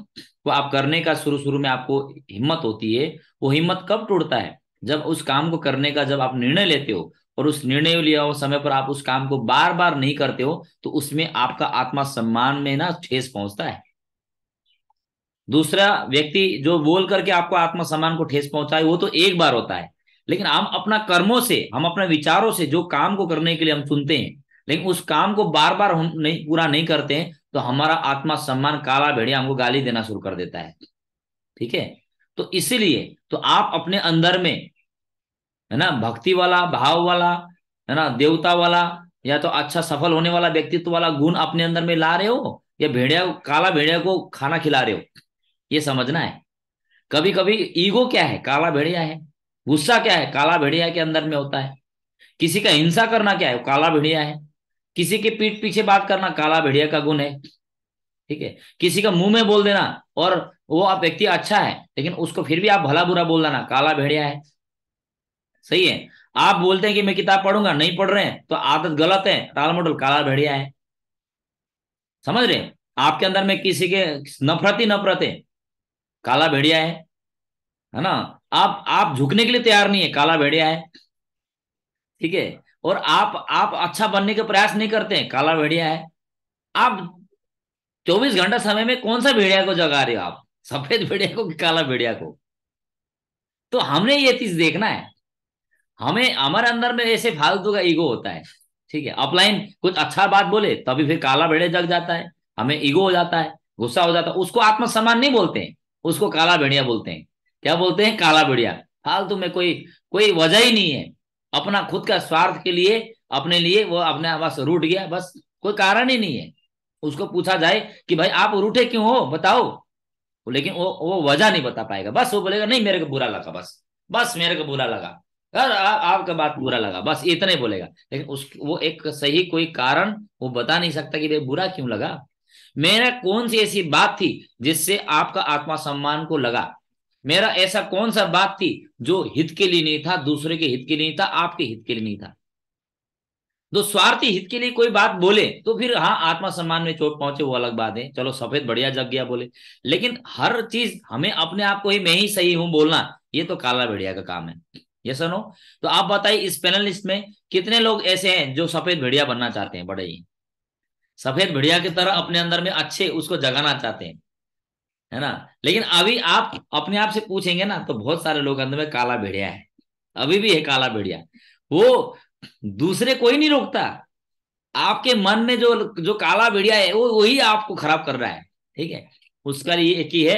Speaker 1: को आप करने का शुरू शुरू में आपको हिम्मत होती है वो हिम्मत कब टूटता है जब उस काम को करने का जब आप निर्णय लेते हो और उस निर्णय लिया हो समय पर आप उस काम को बार बार नहीं करते हो तो उसमें आपका आत्मा सम्मान में ना ठेस पहुंचता है दूसरा व्यक्ति जो बोल करके आपको आत्मसम्मान को ठेस पहुंचाए वो तो एक बार होता है लेकिन हम अपना कर्मों से हम अपने विचारों से जो काम को करने के लिए हम चुनते हैं लेकिन उस काम को बार बार हम नहीं पूरा नहीं करते हैं तो हमारा आत्मा सम्मान काला भेड़िया हमको गाली देना शुरू कर देता है ठीक है तो इसीलिए तो आप अपने अंदर में है ना भक्ति वाला भाव वाला है ना देवता वाला या तो अच्छा सफल होने वाला व्यक्तित्व वाला गुण अपने अंदर में ला रहे हो या भेड़िया काला भेड़िया को खाना खिला रहे हो ये समझना है कभी कभी ईगो क्या है काला भेड़िया है गुस्सा क्या है काला भेड़िया के अंदर में होता है किसी का हिंसा करना क्या है काला भेड़िया है किसी के पीठ पीछे बात करना काला भेड़िया का गुण है ठीक है किसी का मुंह में बोल देना और वो आप व्यक्ति अच्छा है लेकिन उसको फिर भी आप भला बुरा बोल देना काला भेड़िया है सही है आप बोलते हैं कि मैं किताब पढ़ूंगा नहीं पढ़ रहे हैं तो आदत गलत है टाल मोडल काला भेड़िया है समझ रहे आपके अंदर में किसी के नफरत ही नफरत है काला भेड़िया है है ना आप आप झुकने के लिए तैयार नहीं है काला भेड़िया है ठीक है और आप आप अच्छा बनने के प्रयास नहीं करते हैं काला भेड़िया है आप 24 घंटा समय में कौन सा भेड़िया को जगा रहे हो आप सफेद भेड़िया को कि काला भेड़िया को तो हमने ये चीज देखना है हमें हमारे अंदर में ऐसे फालतू का ईगो होता है ठीक है अपलाइन कुछ अच्छा बात बोले तभी फिर काला भेड़िया जग जाता है हमें ईगो हो जाता है गुस्सा हो जाता है उसको आत्मसम्मान नहीं बोलते हैं उसको काला भेड़िया बोलते हैं क्या बोलते हैं काला भेड़िया फालतू में कोई कोई वजह ही नहीं है अपना खुद का स्वार्थ के लिए अपने लिए वो अपने बस रूट गया बस कोई कारण ही नहीं है उसको पूछा जाए कि भाई आप रूठे क्यों हो बताओ लेकिन वो वो वजह नहीं बता पाएगा बस वो बोलेगा नहीं मेरे को बुरा लगा बस बस मेरे को बुरा लगा यार आपका बात बुरा लगा बस इतना ही बोलेगा लेकिन उस वो एक सही कोई कारण वो बता नहीं सकता कि भाई बुरा क्यों लगा मेरा कौन सी ऐसी बात थी जिससे आपका आत्मा सम्मान को लगा मेरा ऐसा कौन सा बात थी जो हित के लिए नहीं था दूसरे के हित के लिए नहीं था आपके हित के लिए नहीं था तो स्वार्थी हित के लिए कोई बात बोले तो फिर हाँ आत्मा सम्मान में चोट पहुंचे वो अलग बात है चलो सफेद बढ़िया जग गया बोले लेकिन हर चीज हमें अपने आप को ही मैं ही सही हूं बोलना ये तो काला भेड़िया का काम है ये सुनो तो आप बताइए इस पैनलिस्ट में कितने लोग ऐसे हैं जो सफेद भेड़िया बनना चाहते हैं बड़े ही सफेद भेड़िया की तरह अपने अंदर में अच्छे उसको जगाना चाहते हैं है ना लेकिन अभी आप अपने आप से पूछेंगे ना तो बहुत सारे लोग अंदर में काला भेड़िया है अभी भी है काला भेड़िया वो दूसरे कोई नहीं रोकता आपके मन में जो जो काला भेड़िया है वो वही आपको खराब कर रहा है ठीक है उसका ये एक ही है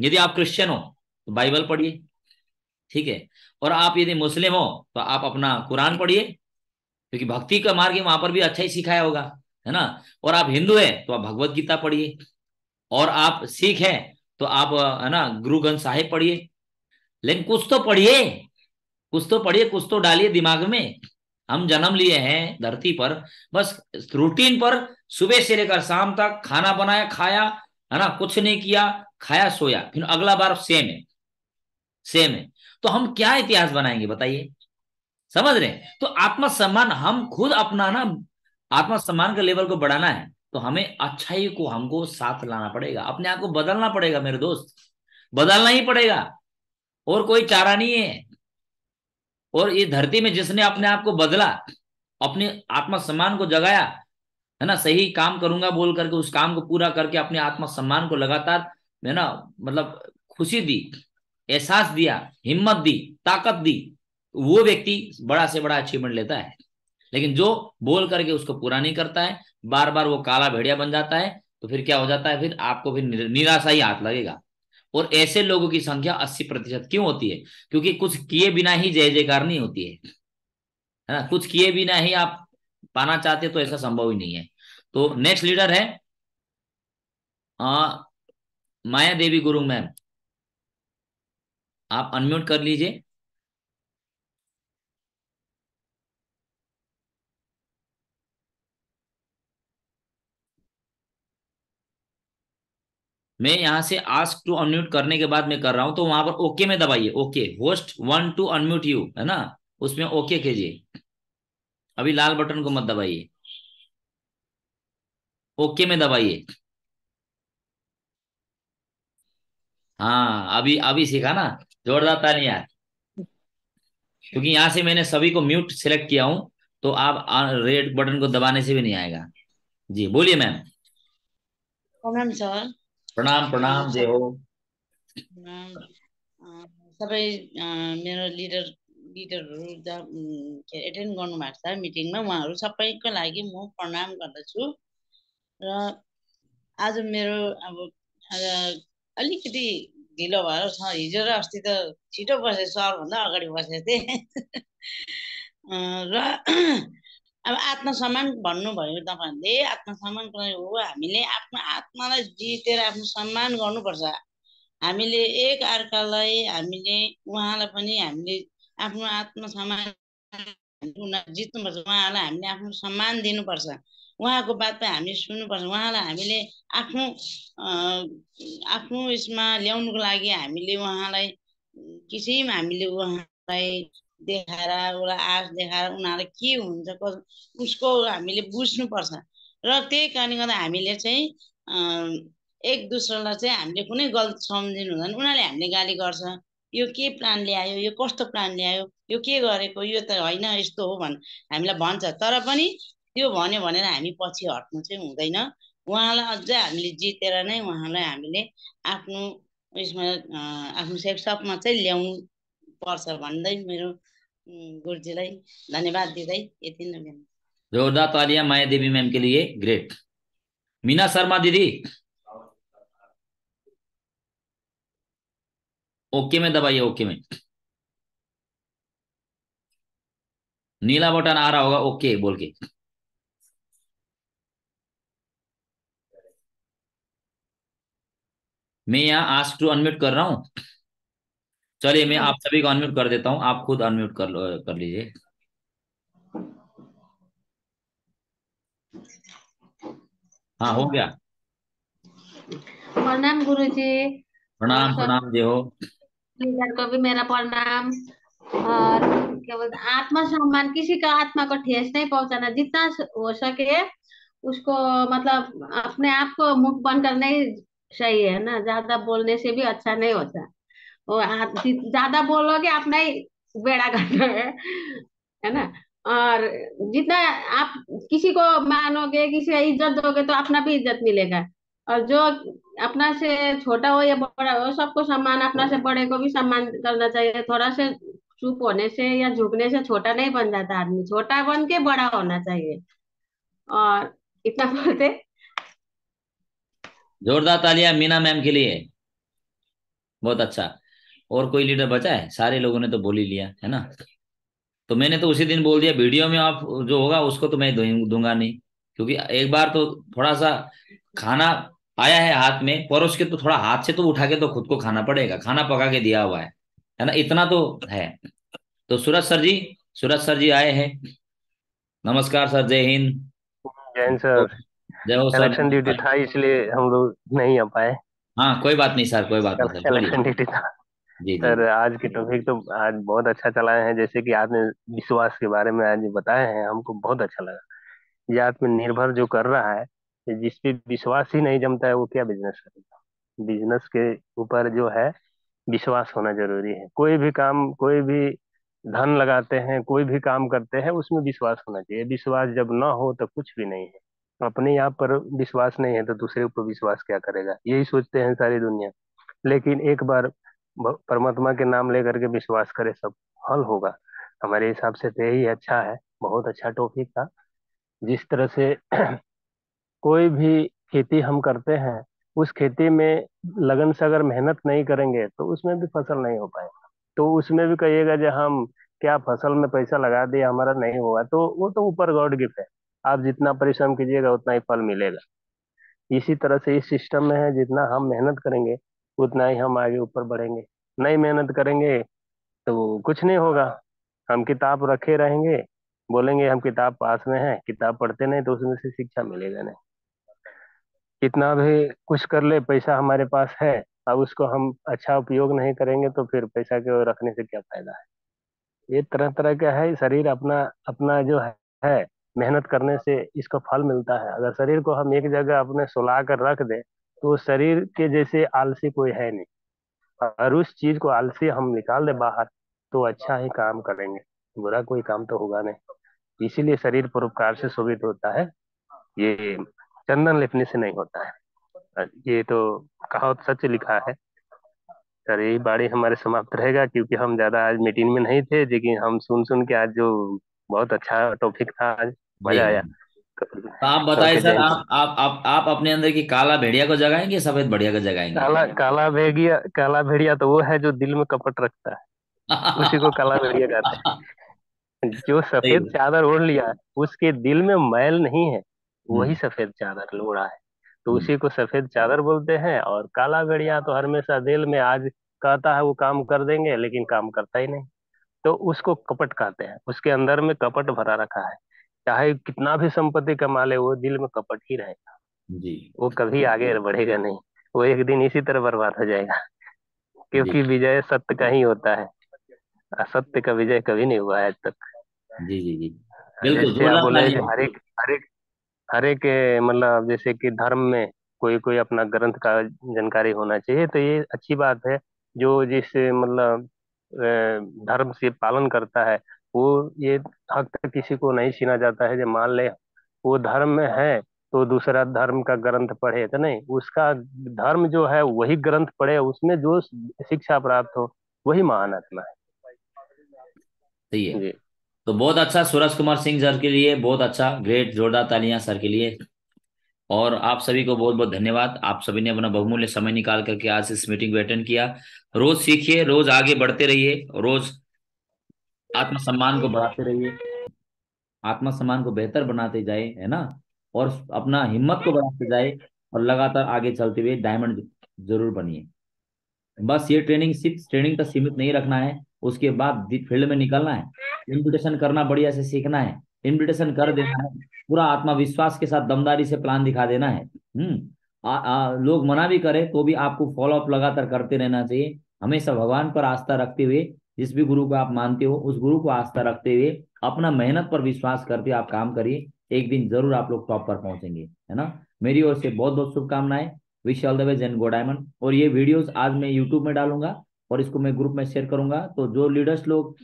Speaker 1: यदि आप क्रिश्चियन हो तो बाइबल पढ़िए ठीक है और आप यदि मुस्लिम हो तो आप अपना कुरान पढ़िए क्योंकि भक्ति का मार्ग वहां पर भी अच्छा ही सिखाया होगा है ना और आप हिंदू हैं तो आप भगवत गीता पढ़िए और आप सिख हैं तो आप है ना गुरु ग्रंथ साहिब पढ़िए लेकिन कुछ तो पढ़िए कुछ तो पढ़िए कुछ तो डालिए दिमाग में हम जन्म लिए हैं धरती पर बस रूटीन पर सुबह से लेकर शाम तक खाना बनाया खाया है ना कुछ नहीं किया खाया सोया फिर अगला बार सेम है सेम है तो हम क्या इतिहास बनाएंगे बताइए समझ रहे हैं तो आत्मसम्मान हम खुद अपनाना आत्मसम्मान के लेवल को बढ़ाना है तो हमें अच्छाई को हमको साथ लाना पड़ेगा अपने आप को बदलना पड़ेगा मेरे दोस्त बदलना ही पड़ेगा और कोई चारा नहीं है और ये धरती में जिसने अपने आप को बदला अपने आत्मसम्मान को जगाया है ना सही काम करूंगा बोल करके उस काम को पूरा करके अपने आत्मसम्मान को लगातार है ना मतलब खुशी दी एहसास दिया हिम्मत दी ताकत दी वो व्यक्ति बड़ा से बड़ा अचीवमेंट लेता है लेकिन जो बोल करके उसको पूरा नहीं करता है बार बार वो काला भेड़िया बन जाता है तो फिर क्या हो जाता है फिर आपको फिर निराशा ही हाथ लगेगा और ऐसे लोगों की संख्या अस्सी प्रतिशत क्यों होती है क्योंकि कुछ किए बिना ही जय जयकार नहीं होती है है ना कुछ किए बिना ही आप पाना चाहते तो ऐसा संभव ही नहीं है तो नेक्स्ट लीडर है आ, माया देवी गुरु मैम आप अनम्यूट कर लीजिए मैं यहां से आस्क टू अनम्यूट करने के बाद मैं कर रहा हूं तो वहां पर ओके में दबाइए okay host one two unmute you है ना उसमें ओके कीजिए अभी लाल बटन को मत दबाइए ओके में दबाइए हाँ अभी अभी सीखा ना जोरदार ताली यार क्योंकि यहां से मैंने सभी को म्यूट सेलेक्ट किया हूं तो आप रेड बटन को दबाने से भी नहीं आएगा जी बोलिए मैम
Speaker 10: मैम सर प्रणाम प्रणाम जे हो सबै मेरो लिडर लिडरहरू एटेन्ड गर्नु एटेन्ड गर्नुभएको छ मिटिङमा उहाँहरू सबैको लागि म प्रणाम गर्दछु र आज मेरो अब अलिकति ढिलो भएर छ हिजो र अस्ति त छिटो बसेँ सरभन्दा अगाडि बसेको थिएँ *laughs* र अब आत्मसम्मान भन्नुभयो तपाईँहरूले आत्मसम्मान हो हामीले आफ्नो आत्मालाई जितेर आफ्नो सम्मान गर्नुपर्छ हामीले एक अर्कालाई हामीले उहाँलाई पनि हामीले आफ्नो आत्मसम्मान जित्नुपर्छ उहाँलाई हामीले आफ्नो सम्मान दिनुपर्छ उहाँको बात बातमा हामी सुन्नुपर्छ उहाँलाई हामीले आफ्नो आफ्नो यसमा ल्याउनुको लागि हामीले उहाँलाई किसिम हामीले उहाँलाई देखाएर उसलाई आश देखाएर उनीहरूलाई के हुन्छ कस उसको हामीले बुझ्नुपर्छ र त्यही कारणले गर्दा हामीले चाहिँ एक दोस्रोलाई चाहिँ हामीले कुनै गलत सम्झिनु हुँदैन उनीहरूले हामीले गाली गर्छ यो के प्लान ल्यायो यो कस्तो प्लान ल्यायो यो के गरेको यो त होइन यस्तो हो भन् हामीलाई भन्छ तर पनि त्यो भन्यो भनेर हामी पछि हट्नु चाहिँ हुँदैन उहाँलाई अझै हामीले जितेर नै उहाँलाई हामीले आफ्नो उयसमा आफ्नो सेपसपमा चाहिँ ल्याउनु पर्छ भन्दै मेरो हम्म, गुरुजी धन्यवाद दिँदै यति नै
Speaker 1: जोरदार तालियां माया देवी मैम के लिए ग्रेट मीना शर्मा दीदी ओके में दबाइए ओके में नीला बटन आ रहा होगा ओके बोल के मैं यहां आज टू अनम्यूट कर रहा हूं चलिए मैं हाँ। आप सभी को अनम्यूट कर देता हूँ आप खुद अनम्यूट कर लो कर लीजिए हाँ हो गया
Speaker 10: प्रणाम गुरु जी
Speaker 1: प्रणाम प्रणाम जी हो
Speaker 10: को भी मेरा प्रणाम और क्या बोलते आत्मा सम्मान किसी का आत्मा को ठेस नहीं पहुंचाना जितना हो सके उसको मतलब अपने आप को मुख बंद करना ही सही है ना ज्यादा बोलने से भी अच्छा नहीं होता हाँ, ज्यादा बोलोगे अपना ही बेड़ा घाट है ना और जितना आप किसी को मानोगे किसी इज्जत दोगे तो अपना भी इज्जत मिलेगा और जो अपना से छोटा हो या बड़ा हो सबको सम्मान अपना से बड़े को भी सम्मान करना चाहिए थोड़ा से चुप होने से या झुकने से छोटा नहीं बन जाता आदमी छोटा बन के बड़ा होना चाहिए और इतना बोलते
Speaker 1: जोरदार तालियां मीना मैम के लिए बहुत अच्छा और कोई लीडर बचा है सारे लोगों ने तो बोल ही लिया है ना तो मैंने तो उसी दिन बोल दिया वीडियो में आप जो होगा उसको तो मैं दूंगा नहीं क्योंकि एक बार तो थोड़ा सा खाना आया है हाथ में परोस के तो थोड़ा हाथ से तो उठा के तो खुद को खाना पड़ेगा खाना पका के दिया हुआ है है ना इतना तो है तो सूरज सर जी सूरज सर जी आए हैं नमस्कार सर जय हिंद
Speaker 2: जय हिंद सर जय हो सर ड्यूटी था इसलिए हम लोग नहीं आ पाए हाँ कोई बात नहीं सर कोई बात नहीं सर ड्यूटी था जी सर आज के टॉपिक तो आज बहुत अच्छा चलाए हैं जैसे कि आपने विश्वास के बारे में आज बताए हैं हमको बहुत अच्छा लगा ये आत्मनिर्भर जो कर रहा है जिस पे विश्वास ही नहीं जमता है वो क्या बिजनेस करेगा बिजनेस के ऊपर जो है विश्वास होना जरूरी है कोई भी काम कोई भी धन लगाते हैं कोई भी काम करते हैं उसमें विश्वास होना चाहिए विश्वास जब ना हो तो कुछ भी नहीं है अपने आप पर विश्वास नहीं है तो दूसरे ऊपर विश्वास क्या करेगा यही सोचते हैं सारी दुनिया लेकिन एक बार परमात्मा के नाम लेकर के विश्वास करे सब हल होगा हमारे हिसाब से तो यही अच्छा है बहुत अच्छा टॉपिक था जिस तरह से *clears throat* कोई भी खेती हम करते हैं उस खेती में लगन से अगर मेहनत नहीं करेंगे तो उसमें भी फसल नहीं हो पाएगा तो उसमें भी कहिएगा जो हम क्या फसल में पैसा लगा दिया हमारा नहीं हुआ तो वो तो ऊपर गॉड गिफ्ट है आप जितना परिश्रम कीजिएगा उतना ही फल मिलेगा इसी तरह से इस सिस्टम में है जितना हम मेहनत करेंगे उतना ही हम आगे ऊपर बढ़ेंगे नहीं मेहनत करेंगे तो कुछ नहीं होगा हम किताब रखे रहेंगे बोलेंगे हम किताब पास में है किताब पढ़ते नहीं तो उसमें से शिक्षा मिलेगा नहीं कितना भी कुछ कर ले पैसा हमारे पास है अब उसको हम अच्छा उपयोग नहीं करेंगे तो फिर पैसा के रखने से क्या फायदा है ये तरह तरह का है शरीर अपना अपना जो है, है मेहनत करने से इसको फल मिलता है अगर शरीर को हम एक जगह अपने सुला कर रख दे तो शरीर के जैसे आलसी कोई है नहीं और उस चीज को आलसी हम निकाल दे बाहर तो अच्छा ही काम करेंगे बुरा कोई काम तो होगा नहीं इसीलिए शरीर परोपकार से शोभित होता है ये चंदन लिपने से नहीं होता है ये तो कहावत सच लिखा है सर यही बाड़ी हमारे समाप्त रहेगा क्योंकि हम ज्यादा आज मीटिंग में नहीं थे लेकिन हम सुन सुन के आज जो बहुत अच्छा टॉपिक था आज मजा आया
Speaker 1: तो आप बताइए सर आप आप आप आप अपने अंदर की काला भेड़िया को जगाएंगे सफेद भेड़िया को जगाएंगे
Speaker 4: काला
Speaker 2: काला भेड़िया काला भेड़िया तो वो है जो दिल में कपट रखता है उसी को काला भेड़िया कहते हैं जो सफेद चादर ओढ़ लिया उसके दिल में मैल नहीं है वही हम्म। सफेद चादर लोड़ा है तो हम्म। उसी को सफेद चादर बोलते हैं और काला भेड़िया तो हमेशा दिल में आज कहता है वो काम कर देंगे लेकिन काम करता ही नहीं तो उसको कपट कहते हैं उसके अंदर में कपट भरा रखा है चाहे कितना भी संपत्ति कमा ले वो दिल में कपट ही रहेगा जी वो कभी आगे बढ़ेगा नहीं वो एक दिन इसी तरह बर्बाद हो जाएगा क्योंकि विजय सत्य का ही होता है असत्य का विजय कभी नहीं हुआ है आज तक जी जी जी जैसे आप बोले हर एक हर एक हर एक मतलब जैसे कि धर्म में कोई कोई अपना ग्रंथ का जानकारी होना चाहिए तो ये अच्छी बात है जो जिस मतलब धर्म से पालन करता है वो ये हक किसी को नहीं छीना जाता है जब मान ले वो धर्म है तो दूसरा धर्म का ग्रंथ पढ़े तो नहीं उसका धर्म जो है वही ग्रंथ पढ़े उसमें जो शिक्षा प्राप्त हो वही महान आत्मा है
Speaker 1: सही है तो बहुत अच्छा सूरज कुमार सिंह सर के लिए बहुत अच्छा ग्रेट जोरदार तालियां सर के लिए और आप सभी को बहुत बहुत धन्यवाद आप सभी ने अपना बहुमूल्य समय निकाल करके आज इस मीटिंग को अटेंड किया रोज सीखिए रोज आगे बढ़ते रहिए रोज आत्मसम्मान को बढ़ाते रहिए आत्मसम्मान को बेहतर बनाते जाए है ना और अपना हिम्मत को बढ़ाते जाए और लगातार आगे चलते हुए डायमंड जरूर बनिए बस ये ट्रेनिंग सिर्फ ट्रेनिंग तक सीमित नहीं रखना है उसके बाद फील्ड में निकलना है इन्विटेशन करना बढ़िया से सीखना है इन्विटेशन कर देना है पूरा आत्मविश्वास के साथ दमदारी से प्लान दिखा देना है हम्म लोग मना भी करें तो भी आपको फॉलो अप लगातार करते रहना चाहिए हमेशा भगवान पर आस्था रखते हुए जिस भी गुरु को आप मानते हो उस गुरु को आस्था रखते हुए अपना मेहनत पर विश्वास करते हुए आप काम करिए एक दिन जरूर आप लोग टॉप पर पहुंचेंगे है ना मेरी ओर से बहुत बहुत शुभकामनाएं wish all the best and go diamond और ये वीडियोस आज मैं यूट्यूब में डालूंगा और इसको मैं ग्रुप में शेयर करूंगा तो जो लीडर्स लोग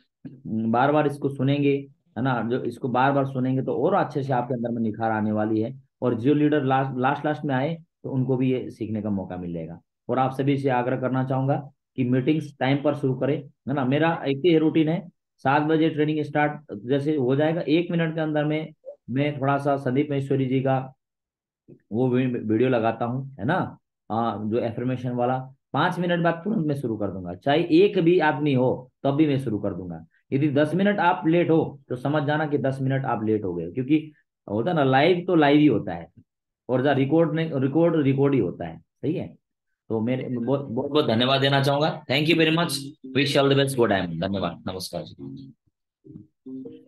Speaker 1: बार बार इसको सुनेंगे है ना जो इसको बार बार सुनेंगे तो और अच्छे से आपके अंदर में निखार आने वाली है और जो लीडर लास्ट लास्ट लास्ट में आए तो उनको भी ये सीखने का मौका मिलेगा और आप सभी से आग्रह करना चाहूंगा कि मीटिंग्स टाइम पर शुरू करें है ना मेरा एक ही रूटीन है सात बजे ट्रेनिंग स्टार्ट जैसे हो जाएगा एक मिनट के अंदर में मैं थोड़ा सा संदीप महेश्वरी जी का वो वीडियो लगाता हूँ है ना आ, जो एफर्मेशन वाला पांच मिनट बाद तुरंत मैं शुरू कर दूंगा चाहे एक भी आदमी हो तब भी मैं शुरू कर दूंगा यदि दस मिनट आप लेट हो तो समझ जाना कि दस मिनट आप लेट हो गए क्योंकि होता है ना लाइव तो लाइव ही होता है और रिकॉर्ड रिकॉर्ड रिकॉर्ड ही होता है सही है तो मेरे बहुत बहुत बहुत धन्यवाद देना चाहूंगा thank you very much wish all the best goodbye धन्यवाद नमस्कार
Speaker 2: जी